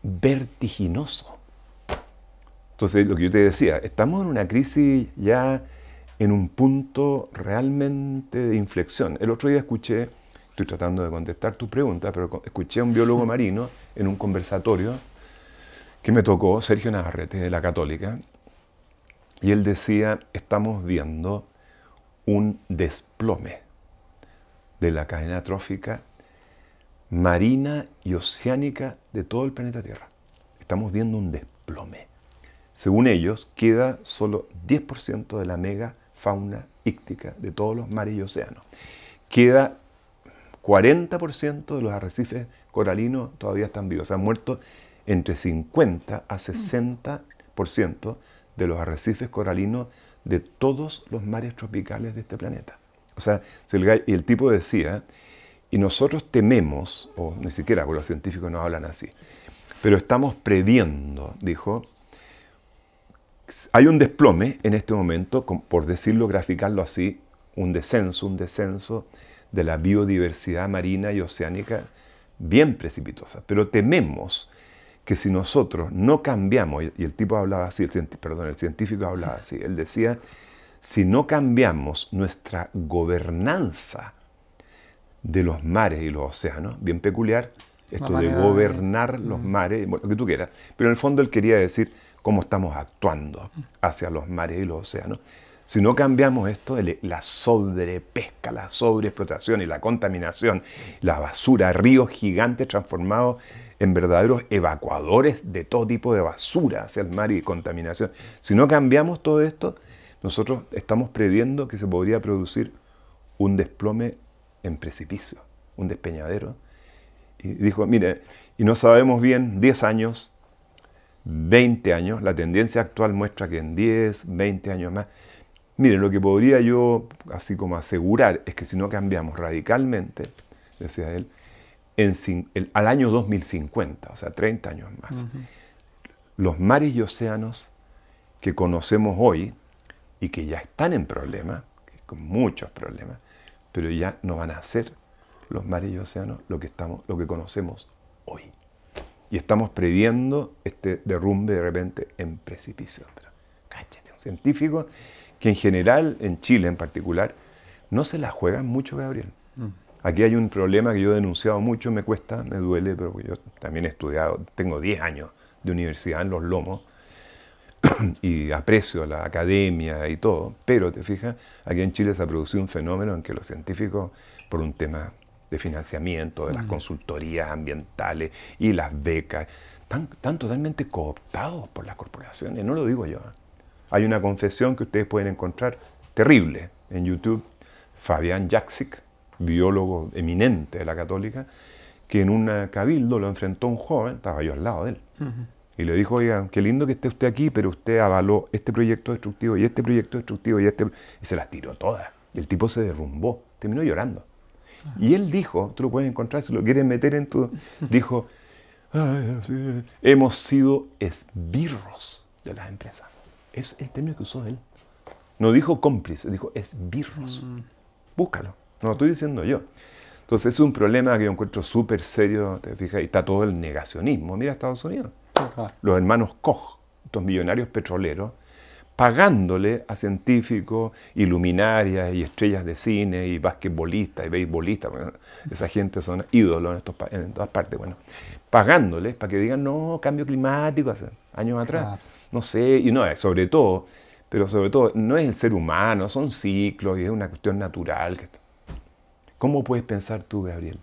vertiginoso. Entonces, lo que yo te decía, estamos en una crisis ya en un punto realmente de inflexión. El otro día escuché, estoy tratando de contestar tu pregunta, pero escuché a un biólogo marino en un conversatorio que me tocó, Sergio Navarrete, de la Católica, y él decía, estamos viendo un desplome de la cadena trófica marina y oceánica de todo el planeta Tierra. Estamos viendo un desplome. Según ellos, queda solo 10% de la mega fauna íctica de todos los mares y océanos. Queda 40% de los arrecifes coralinos todavía están vivos. han muerto entre 50 a 60% de los arrecifes coralinos de todos los mares tropicales de este planeta. O sea, y el tipo decía, y nosotros tememos, o ni siquiera, los científicos no hablan así, pero estamos previendo, dijo, hay un desplome en este momento, por decirlo, graficarlo así, un descenso, un descenso de la biodiversidad marina y oceánica bien precipitosa. Pero tememos que si nosotros no cambiamos, y el tipo hablaba así, el, perdón, el científico hablaba así, él decía, si no cambiamos nuestra gobernanza de los mares y los océanos, bien peculiar, esto de gobernar eh, los mares, lo que tú quieras, pero en el fondo él quería decir, cómo estamos actuando hacia los mares y los océanos. Si no cambiamos esto, la sobrepesca, la sobreexplotación y la contaminación, la basura, ríos gigantes transformados en verdaderos evacuadores de todo tipo de basura hacia el mar y contaminación. Si no cambiamos todo esto, nosotros estamos previendo que se podría producir un desplome en precipicio, un despeñadero. Y dijo, mire, y no sabemos bien, 10 años, 20 años, la tendencia actual muestra que en 10, 20 años más, miren, lo que podría yo así como asegurar es que si no cambiamos radicalmente, decía él, en, al año 2050, o sea, 30 años más, los mares y océanos que conocemos hoy y que ya están en problemas, con muchos problemas, pero ya no van a ser los mares y océanos lo que, estamos, lo que conocemos y estamos previendo este derrumbe de repente en precipicio. Pero cállate, un científico que en general, en Chile en particular, no se la juega mucho, Gabriel. Mm. Aquí hay un problema que yo he denunciado mucho, me cuesta, me duele, pero yo también he estudiado, tengo 10 años de universidad en los lomos [clears throat] y aprecio la academia y todo, pero te fijas, aquí en Chile se ha producido un fenómeno en que los científicos, por un tema de financiamiento, de las consultorías ambientales y las becas, están, totalmente cooptados por las corporaciones, no lo digo yo. ¿ah? Hay una confesión que ustedes pueden encontrar terrible en YouTube, Fabián Jaksic, biólogo eminente de la católica, que en un cabildo lo enfrentó un joven, estaba yo al lado de él, y le dijo, oiga, qué lindo que esté usted aquí, pero usted avaló este proyecto destructivo y este proyecto destructivo y este... Y se las tiró todas. Y el tipo se derrumbó, terminó llorando. Y él dijo, tú lo puedes encontrar si lo quieres meter en tu... [laughs] Dijo, hemos sido esbirros de las empresas. Es el término que usó él. No dijo cómplice, dijo esbirros. Mm. Búscalo. No lo estoy diciendo yo. Entonces es un problema que yo encuentro súper serio, te fijas, y está todo el negacionismo. Mira Estados Unidos. Los hermanos Koch, estos millonarios petroleros, pagándole a científicos y luminarias y estrellas de cine y basquetbolistas y beisbolistas, esa gente son ídolos en, todas partes, bueno, pagándoles para que digan, no, cambio climático, hace años atrás, no sé, y no, eh, sobre todo, pero sobre todo, no es el ser humano, son ciclos y es una cuestión natural. ¿Cómo puedes pensar tú, Gabriel,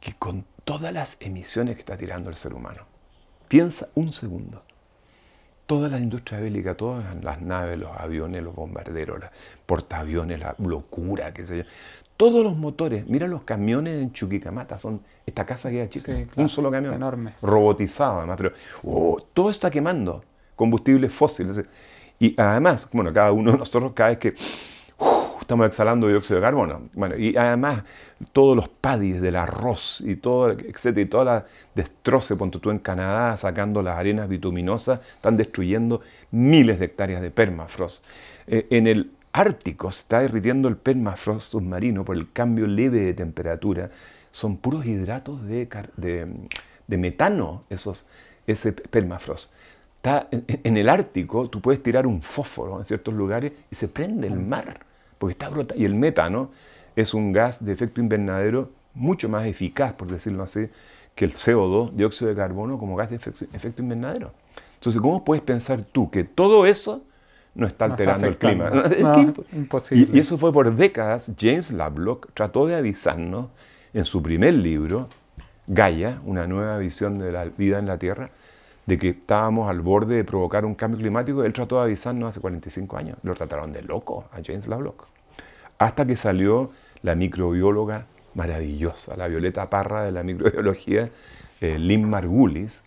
que con todas las emisiones que está tirando el ser humano, piensa un segundo, toda la industria bélica, todas las naves, los aviones, los bombarderos, los portaaviones, la locura, qué sé yo. Todos los motores, mira los camiones en Chuquicamata, son esta casa que chica, un solo camión, enorme. robotizado además, pero oh, todo está quemando, combustibles fósiles. Y además, bueno, cada uno de nosotros cada vez que uh, estamos exhalando dióxido de carbono, bueno, y además todos los padis del arroz y todo, etcétera, y toda la destroce, ponte tú en Canadá, sacando las arenas bituminosas, están destruyendo miles de hectáreas de permafrost. Eh, en el Ártico se está derritiendo el permafrost submarino por el cambio leve de temperatura. Son puros hidratos de, metano ese permafrost. Está en, en, el Ártico, tú puedes tirar un fósforo en ciertos lugares y se prende el mm. mar, porque está brota y el metano es un gas de efecto invernadero mucho más eficaz, por decirlo así, que el CO2, dióxido de carbono, como gas de efecto invernadero. Entonces, ¿cómo puedes pensar tú que todo eso no está alterando el clima? [laughs] No, imposible. Y, y, eso fue por décadas. James Lovelock trató de avisarnos en su primer libro, Gaia, una nueva visión de la vida en la Tierra, de que estábamos al borde de provocar un cambio climático. Él trató de avisarnos hace 45 años. Lo trataron de loco a James Lovelock. Hasta que salió la microbióloga maravillosa, la Violeta Parra de la microbiología, eh, Lynn Margulis,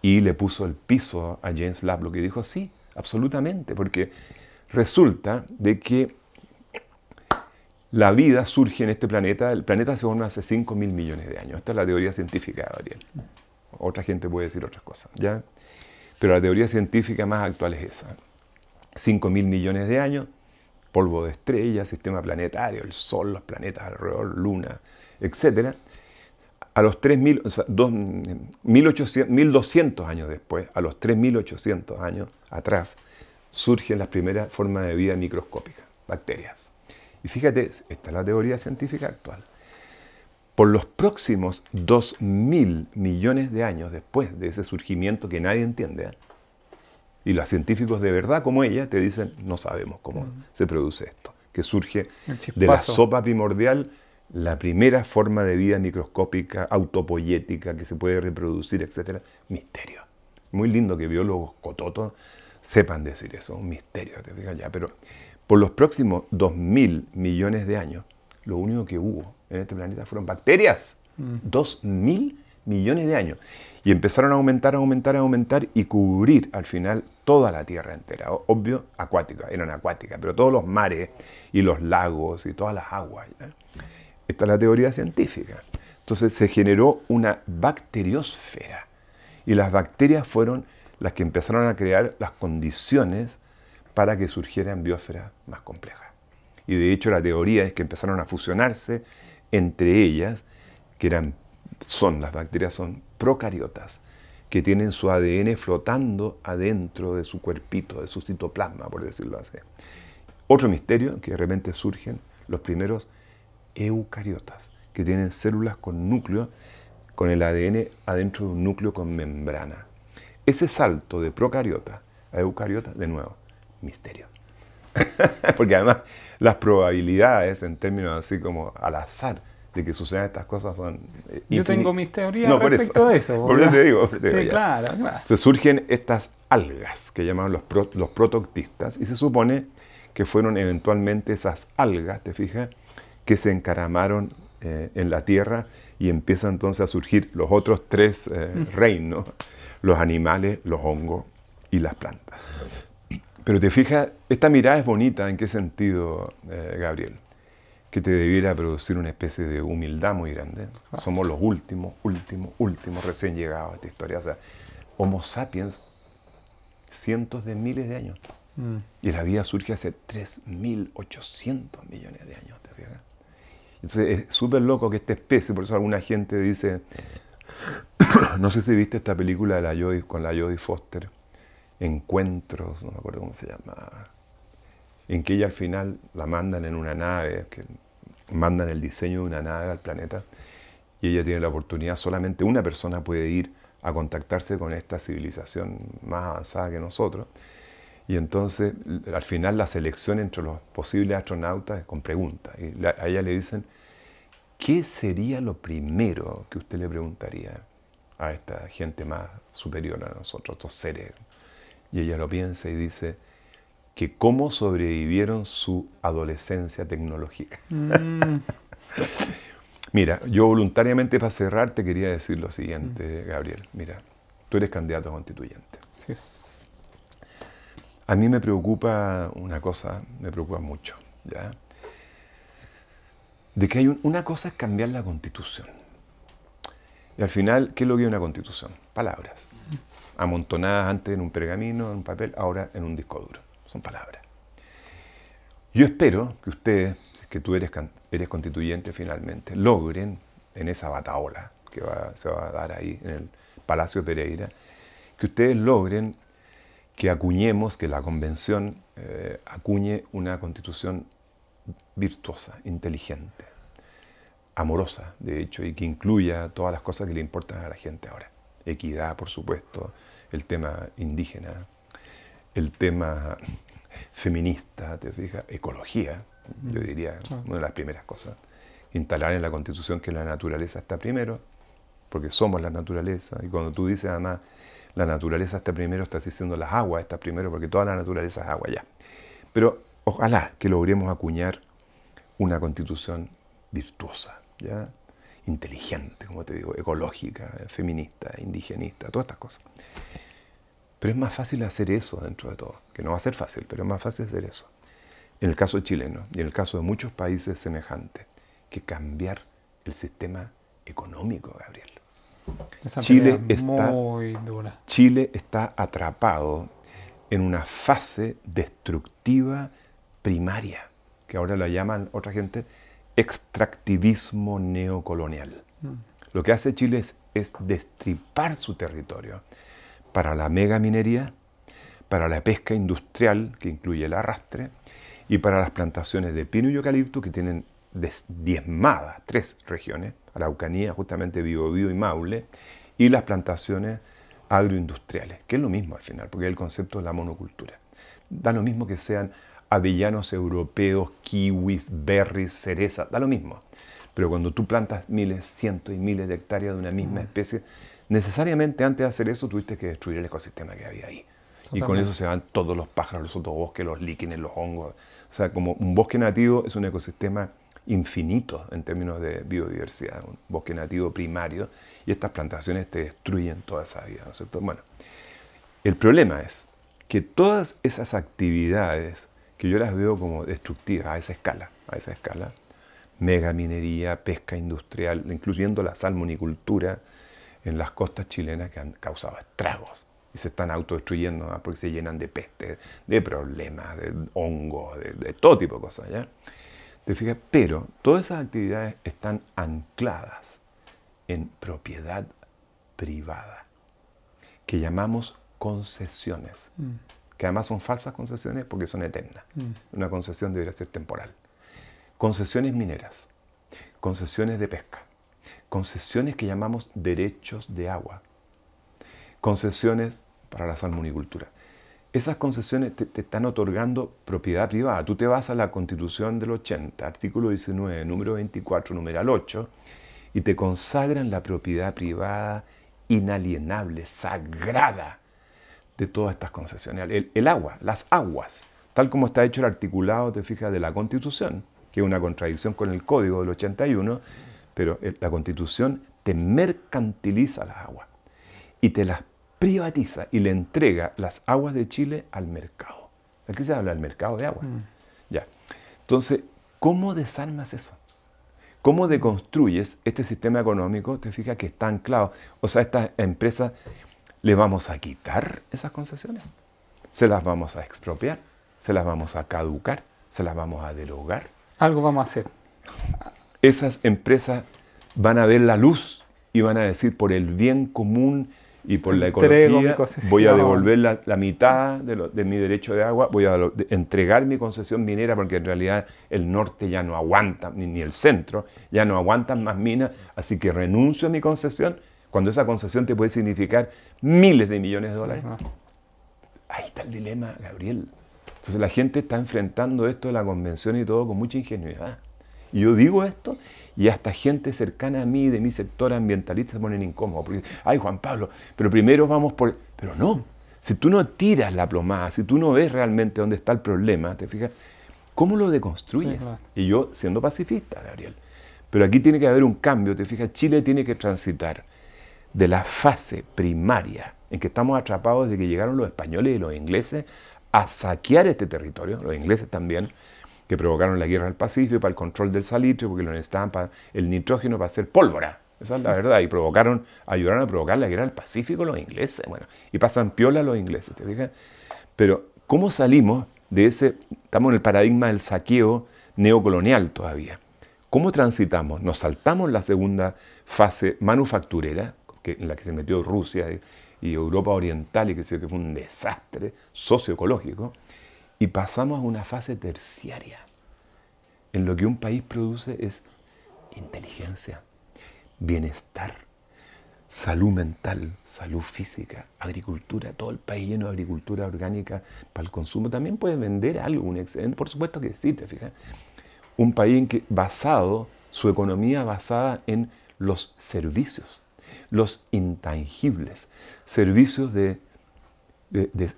y le puso el piso a James Laplock y dijo, sí, absolutamente, porque resulta de que la vida surge en este planeta, el planeta se forma hace 5 mil millones de años. Esta es la teoría científica, Ariel, Otra gente puede decir otras cosas, ¿ya? Pero la teoría científica más actual es esa. 5 mil millones de años, polvo de estrellas, sistema planetario, el Sol, los planetas alrededor, Luna, etc. A los 3.000, o sea, 1.200 años después, a los 3.800 años atrás, surgen las primeras formas de vida microscópica, bacterias. Y fíjate, esta es la teoría científica actual. Por los próximos 2.000 millones de años después de ese surgimiento que nadie entiende, y los científicos de verdad, como ella, te dicen, no sabemos cómo se produce esto, que surge de la sopa primordial, la primera forma de vida microscópica, autopoyética, que se puede reproducir, etc. Misterio. Muy lindo que biólogos cototos sepan decir eso, un misterio, te fijas ya, pero por los próximos 2.000 millones de años, lo único que hubo en este planeta fueron bacterias. 2.000 mm. millones de años. Y empezaron a aumentar, a aumentar, a aumentar y cubrir al final toda la tierra entera. Obvio, acuática, eran acuáticas, pero todos los mares y los lagos y todas las aguas. Esta es la teoría científica. Entonces se generó una bacteriosfera y las bacterias fueron las que empezaron a crear las condiciones para que surgieran biosferas más complejas. Y de hecho la teoría es que empezaron a fusionarse entre ellas, que eran, son, las bacterias son procariotas que tienen su ADN flotando adentro de su cuerpito, de su citoplasma, por decirlo así. Otro misterio que de repente surgen los primeros eucariotas, que tienen células con núcleo, con el ADN adentro de un núcleo con membrana. Ese salto de procariota a eucariota, de nuevo, misterio. [laughs] Porque además las probabilidades en términos así como al azar de que sucedan estas cosas son... Eh, Yo tengo mis teorías respecto a eso. [laughs] Por eso te digo. sí, claro, Se surgen estas algas que llaman los, protoctistas y se supone que fueron eventualmente esas algas, ¿te fijas? Que se encaramaron eh, en la tierra y empiezan entonces a surgir los otros tres eh, mm. reinos, los animales, los hongos y las plantas. Pero te fijas, esta mirada es bonita, ¿en qué sentido, Gabriel? que te debiera producir una especie de humildad muy grande. Somos los últimos, últimos, últimos recién llegados a esta historia. O sea, Homo sapiens, cientos de miles de años. Mm. Y la vida surge hace 3.800 millones de años, ¿te fijas? Entonces es súper loco que esta especie, por eso alguna gente dice, [coughs] no sé si viste esta película de la Joy, con la Jodie Foster, Encuentros, no me acuerdo cómo se llama, en que ella al final la mandan en una nave, que mandan el diseño de una nave al planeta, y ella tiene la oportunidad, solamente una persona puede ir a contactarse con esta civilización más avanzada que nosotros, y entonces al final la selección entre los posibles astronautas es con preguntas, y a ella le dicen, ¿qué sería lo primero que usted le preguntaría a esta gente más superior a nosotros, estos seres? Y ella lo piensa y dice, que cómo sobrevivieron su adolescencia tecnológica. Mm. [laughs] mira, yo voluntariamente para cerrar te quería decir lo siguiente, mm. Gabriel. Mira, tú eres candidato a constituyente. Sí. A mí me preocupa una cosa, me preocupa mucho, ¿ya? De que hay una cosa es cambiar la constitución. Y al final, ¿qué es lo que es una constitución? Palabras. Mm. Amontonadas antes en un pergamino, en un papel, ahora en un disco duro son palabras. Yo espero que ustedes, que tú eres, eres constituyente finalmente, logren en esa bataola que se va a dar ahí en el Palacio Pereira, que ustedes logren que acuñemos, que la convención eh, acuñe una constitución virtuosa, inteligente, amorosa, de hecho, y que incluya todas las cosas que le importan a la gente ahora. Equidad, por supuesto, el tema indígena, el tema feminista, te fijas, ecología, yo mm. diría, una de las primeras cosas. Instalar en la Constitución que la naturaleza está primero, porque somos la naturaleza. Y cuando tú dices, además, la naturaleza está primero, estás diciendo las aguas están primero, porque toda la naturaleza es agua ya. Pero ojalá que logremos acuñar una constitución virtuosa, ¿ya? inteligente, como te digo, ecológica, feminista, indigenista, todas estas cosas. Pero es más fácil hacer eso dentro de todo, que no va a ser fácil, pero es más fácil hacer eso. En el caso chileno y en el caso de muchos países semejantes, que cambiar el sistema económico, Gabriel. Chile está, Chile está atrapado en una fase destructiva primaria, que ahora la llaman otra gente extractivismo neocolonial. Mm. Lo que hace Chile es, es destripar su territorio para la mega minería, para la pesca industrial, que incluye el arrastre, y para las plantaciones de pino y eucalipto, que tienen diezmadas tres regiones, Araucanía, justamente Biobío y Maule, y las plantaciones agroindustriales, que es lo mismo al final, porque el concepto de la monocultura. Da lo mismo que sean avellanos europeos, kiwis, berries, cerezas, da lo mismo. Pero cuando tú plantas miles, cientos y miles de hectáreas de una misma mm. especie, necesariamente antes de hacer eso tuviste que destruir el ecosistema que había ahí. Y con eso se van todos los pájaros, los autobosques, los líquenes, los hongos. O sea, como un bosque nativo es un ecosistema infinito en términos de biodiversidad, un bosque nativo primario, y estas plantaciones te destruyen toda esa vida, ¿no es cierto? Bueno, el problema es que todas esas actividades que yo las veo como destructivas a esa escala, a esa escala, megaminería, pesca industrial, incluyendo la salmonicultura, en las costas chilenas que han causado estragos y se están autodestruyendo ¿no? porque se llenan de peste, de problemas, de hongos, de, todo tipo de cosas. ¿ya? ¿Te fijas? Pero todas esas actividades están ancladas en propiedad privada, que llamamos concesiones, mm. que además son falsas concesiones porque son eternas. Mm. Una concesión debería ser temporal. Concesiones mineras, concesiones de pesca, concesiones que llamamos derechos de agua, concesiones para la salmonicultura. Esas concesiones te, están otorgando propiedad privada. Tú te vas a la Constitución del 80, artículo 19, número 24, numeral 8, y te consagran la propiedad privada inalienable, sagrada de todas estas concesiones. El, el agua, las aguas, tal como está hecho el articulado, te fijas, de la Constitución, que es una contradicción con el Código del 81, pero eh, la constitución te mercantiliza las aguas y te las privatiza y le entrega las aguas de Chile al mercado. Aquí se habla del mercado de agua. Mm. Ya. Entonces, ¿cómo desarmas eso? ¿Cómo deconstruyes este sistema económico? Te fijas que está anclado. O sea, estas empresas le vamos a quitar esas concesiones. Se las vamos a expropiar, se las vamos a caducar, se las vamos a derogar. Algo vamos a hacer esas empresas van a ver la luz y van a decir por el bien común y por la ecología voy a devolver la, mitad de, mi derecho de agua, voy a entregar mi concesión minera porque en realidad el norte ya no aguanta, ni, el centro, ya no aguantan más minas, así que renuncio a mi concesión cuando esa concesión te puede significar miles de millones de dólares. Ahí está el dilema, Gabriel. Entonces la gente está enfrentando esto de la convención y todo con mucha ingenuidad yo digo esto y hasta gente cercana a mí, de mi sector ambientalista, se ponen incómodos. Porque, ay, Juan Pablo, pero primero vamos por... Pero no, si tú no tiras la plomada, si tú no ves realmente dónde está el problema, te fijas, ¿cómo lo deconstruyes? y yo, siendo pacifista, Gabriel, pero aquí tiene que haber un cambio, te fijas, Chile tiene que transitar de la fase primaria en que estamos atrapados desde que llegaron los españoles y los ingleses a saquear este territorio, los ingleses también, que provocaron la guerra del Pacífico, para el control del salitre, porque lo necesitaban para el nitrógeno para hacer pólvora. Esa es la verdad. Y provocaron, ayudaron a provocar la guerra del Pacífico los ingleses. Bueno, y pasan piola los ingleses, ¿te fijas? Pero, ¿cómo salimos de ese, estamos en el paradigma del saqueo neocolonial todavía? ¿Cómo transitamos? Nos saltamos la segunda fase manufacturera, en la que se metió Rusia y Europa Oriental, y que, que fue un desastre socioecológico y pasamos a una fase terciaria, en lo que un país produce es inteligencia, bienestar, salud mental, salud física, agricultura, todo el país lleno de agricultura orgánica para el consumo. También puedes vender algo, un excedente, por supuesto que sí, te fijas. Un país en que basado, su economía basada en los servicios, los intangibles, servicios de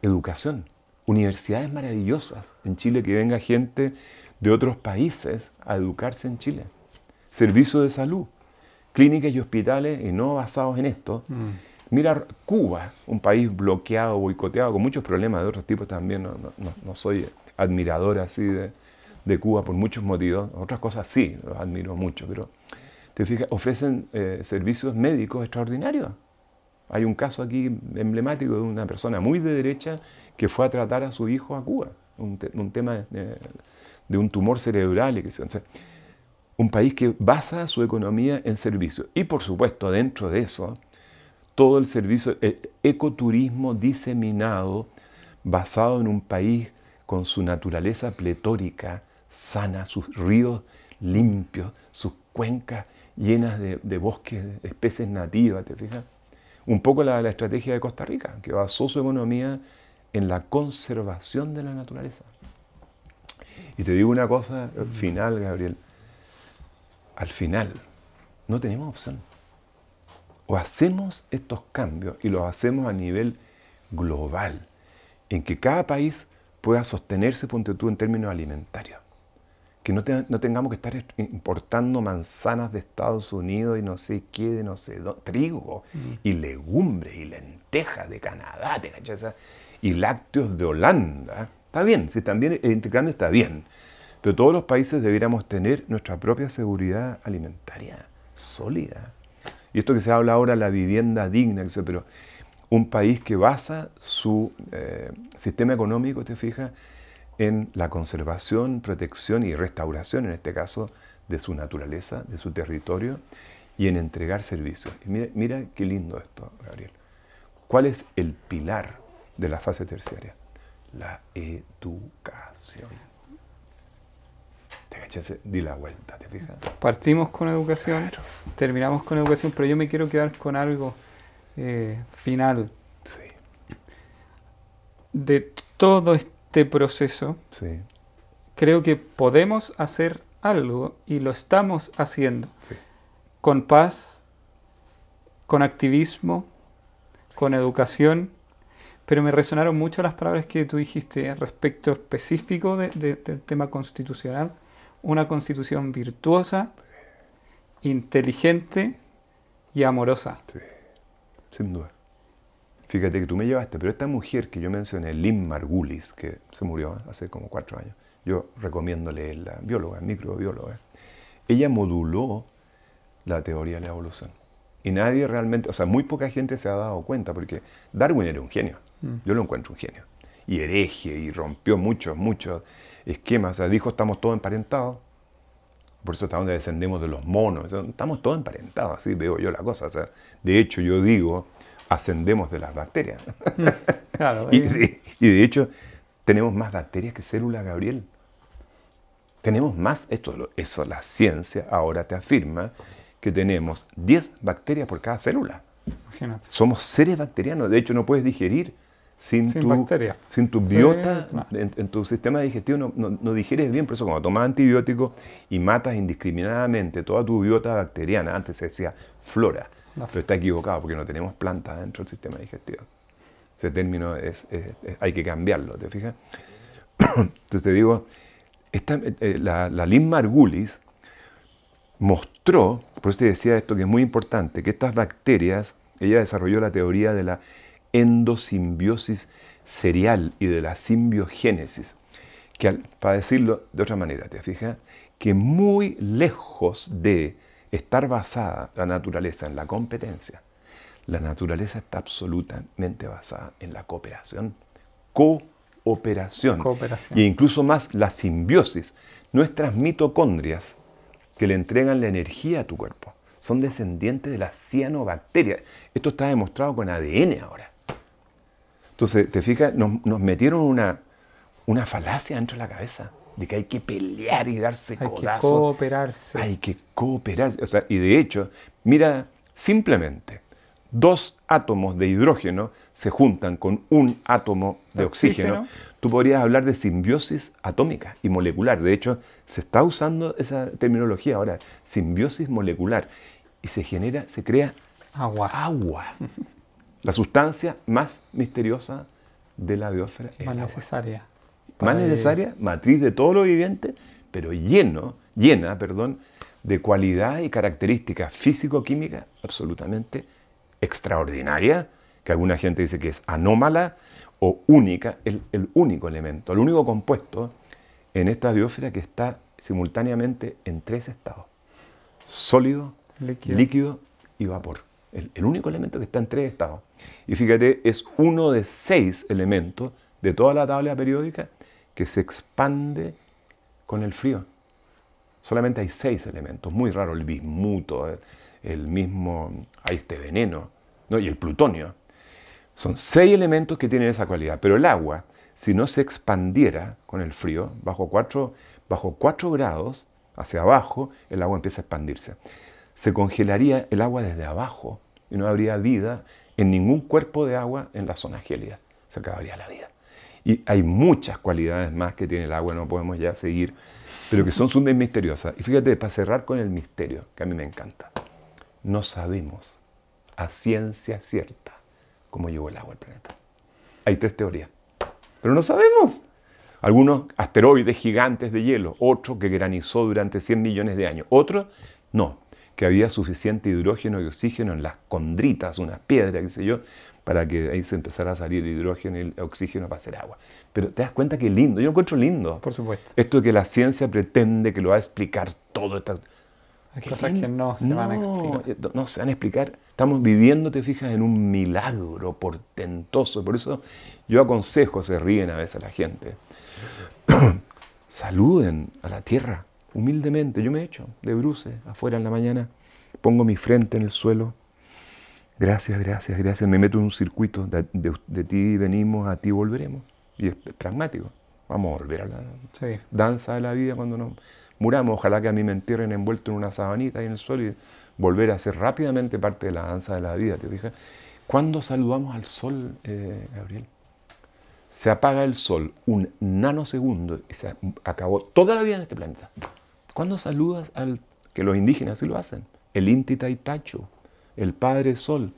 educación, universidades maravillosas en Chile, que venga gente de otros países a educarse en Chile. Servicios de salud, clínicas y hospitales, y no basados en esto. Mm. mirar Mira, Cuba, un país bloqueado, boicoteado, con muchos problemas de otros tipos también. No, soy admirador así de, Cuba por muchos motivos. Otras cosas sí, los admiro mucho, pero te fijas, ofrecen eh, servicios médicos extraordinarios. Hay un caso aquí emblemático de una persona muy de derecha que fue a tratar a su hijo a Cuba, un, tema eh, de, un tumor cerebral. un país que basa su economía en servicios. Y por supuesto, dentro de eso, todo el servicio, el ecoturismo diseminado, basado en un país con su naturaleza pletórica, sana, sus ríos limpios, sus cuencas llenas de, bosques, especies nativas, ¿te fijas? Un poco la, la estrategia de Costa Rica, que basó su economía en la conservación de la naturaleza. Y te digo una cosa eh, final, Gabriel. Al final, no tenemos opción. O hacemos estos cambios y los hacemos a nivel global, en que cada país pueda sostenerse, ponte tú, en términos alimentarios que no, tengamos que estar importando manzanas de Estados Unidos y no sé qué, de no sé trigo mm. y legumbres y lentejas de Canadá, ¿te Y lácteos de Holanda. Está bien, si también el intercambio está bien, pero todos los países debiéramos tener nuestra propia seguridad alimentaria sólida. Y esto que se habla ahora, la vivienda digna, pero un país que basa su eh, sistema económico, te fijas, en la conservación, protección y restauración, en este caso, de su naturaleza, de su territorio y en entregar servicios. mira, mira qué lindo esto, Gabriel. ¿Cuál es el pilar de la fase terciaria? La educación. Te di la vuelta, ¿te fijas? Partimos con educación, terminamos con educación, pero yo me quiero quedar con algo eh, final. Sí. De todo este este proceso, creo que podemos hacer algo y lo estamos haciendo con paz, con activismo, con educación, pero me resonaron mucho las palabras que tú dijiste respecto específico del tema constitucional, una constitución virtuosa, inteligente y amorosa. sin duda. Fíjate que tú me llevaste, pero esta mujer que yo mencioné, Lynn Margulis, que se murió hace como cuatro años, yo recomiendo leerla, bióloga, microbióloga, ella moduló la teoría de la evolución. Y nadie realmente, o sea, muy poca gente se ha dado cuenta, porque Darwin era un genio, mm. yo lo encuentro un genio, y hereje, y rompió muchos, muchos esquemas, o sea, dijo estamos todos emparentados, por eso está donde descendemos de los monos, estamos todos emparentados, así veo yo la cosa, o sea, de hecho yo digo ascendemos de las bacterias. Mm, [laughs] y, de hecho, tenemos más bacterias que células, Gabriel. Tenemos más, esto, eso la ciencia ahora te afirma que tenemos 10 bacterias por cada célula. Somos seres bacterianos, de hecho no puedes digerir sin, tu, sin tu biota, en, tu sistema digestivo no, no, bien, por eso cuando tomas antibióticos y matas indiscriminadamente toda tu biota bacteriana, antes se decía flora, pero está equivocado porque no tenemos plantas dentro del sistema digestivo. Ese término es, hay que cambiarlo, ¿te fijas? Entonces te digo, eh, eh, la, la Lynn Margulis mostró, por eso te decía esto que es muy importante, que estas bacterias, ella desarrolló la teoría de la endosimbiosis serial y de la simbiogénesis, que para decirlo de otra manera, ¿te fijas? Que muy lejos de estar basada la naturaleza en la competencia, la naturaleza está absolutamente basada en la cooperación. Cooperación. cooperación. Y incluso más la simbiosis. Nuestras mitocondrias que le entregan la energía a tu cuerpo son descendientes de las cianobacterias. Esto está demostrado con ADN ahora. Entonces, te fijas, nos, metieron una, una falacia dentro de la cabeza de que hay que pelear y darse que cooperarse. Hay que cooperarse. O sea, y de hecho, mira, simplemente dos átomos de hidrógeno se juntan con un átomo de oxígeno. Tú podrías hablar de simbiosis atómica y molecular. De hecho, se está usando esa terminología ahora, simbiosis molecular. Y se genera, se crea agua. Agua. La sustancia más misteriosa de la biosfera. Más necesaria. Más necesaria, matriz de todo lo viviente, pero lleno, llena, perdón, de cualidad y características físico-químicas absolutamente extraordinarias, que alguna gente dice que es anómala o única, el, el único elemento, el único compuesto en esta biosfera que está simultáneamente en tres estados, sólido, líquido, y vapor. el, único elemento que está en tres estados. Y fíjate, es uno de seis elementos de toda la tabla periódica que se expande con el frío. Solamente hay seis elementos, muy raro el bismuto, eh, el mismo, hay este veneno, ¿no? y el plutonio. Son seis elementos que tienen esa cualidad, pero el agua, si no se expandiera con el frío, bajo bajo cuatro grados hacia abajo, el agua empieza a expandirse. Se congelaría el agua desde abajo y no habría vida en ningún cuerpo de agua en la zona gélida. Se acabaría la vida. Y hay muchas cualidades más que tiene el agua, no podemos ya seguir, pero que son sumamente misteriosas. Y fíjate, para cerrar con el misterio, que a mí me encanta. No sabemos a ciencia cierta cómo llegó el agua al planeta. Hay tres teorías, pero no sabemos. Algunos asteroides gigantes de hielo, otro que granizó durante 100 millones de años, otro no, que había suficiente hidrógeno y oxígeno en las condritas, unas piedras, qué sé yo, para que ahí se empezara a salir hidrógeno y el oxígeno para hacer agua. Pero te das cuenta que lindo, yo lo encuentro lindo. Por supuesto. Esto de que la ciencia pretende que lo va a explicar todo. esto. cosas que no se van a explicar. Eh, no se van a explicar. Estamos viviendo, te fijas, en un milagro portentoso. Por eso yo aconsejo, se ríen a veces a la gente. [clears throat] Saluden a la tierra, humildemente. Yo me echo de bruces afuera en la mañana, pongo mi frente en el suelo Gracias, gracias, gracias. Me meto en un circuito. De, ti venimos, a ti volveremos. Y es pragmático. Vamos a volver a la danza de la vida cuando nos muramos. Ojalá que a mí me entierren envuelto en una sabanita y en el sol y volver a ser rápidamente parte de la danza de la vida. ¿Te dije, cuando saludamos al sol, eh, Gabriel? Se apaga el sol un nanosegundo y se acabó toda la vida en este planeta. ¿Cuándo saludas al que los indígenas sí lo hacen? El Inti Taitacho, el Padre Sol.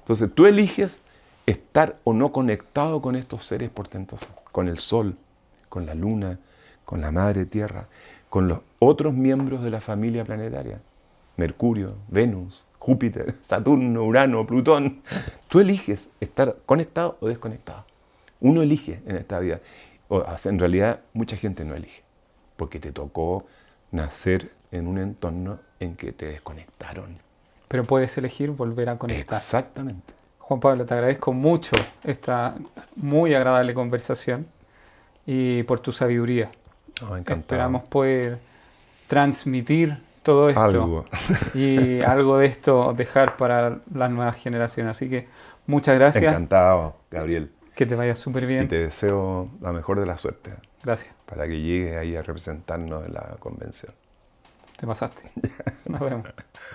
Entonces tú eliges estar o no conectado con estos seres portentosos, con el Sol, con la Luna, con la Madre Tierra, con los otros miembros de la familia planetaria, Mercurio, Venus, Júpiter, [laughs] Saturno, Urano, Plutón. Tú eliges estar conectado o desconectado. Uno elige en esta vida. O en realidad mucha gente no elige, porque te tocó nacer en un entorno en que te desconectaron pero puedes elegir volver a conectar. Exactamente. Juan Pablo, te agradezco mucho esta muy agradable conversación y por tu sabiduría. Oh, Esperamos poder transmitir todo esto algo. [laughs] y algo de esto dejar para las nuevas generaciones. Así que muchas gracias. Encantado, Gabriel. Que te vaya súper bien. Y te deseo la mejor de la suerte. Gracias. Para que llegues ahí a representarnos en la convención. Te pasaste. Nos vemos. [laughs]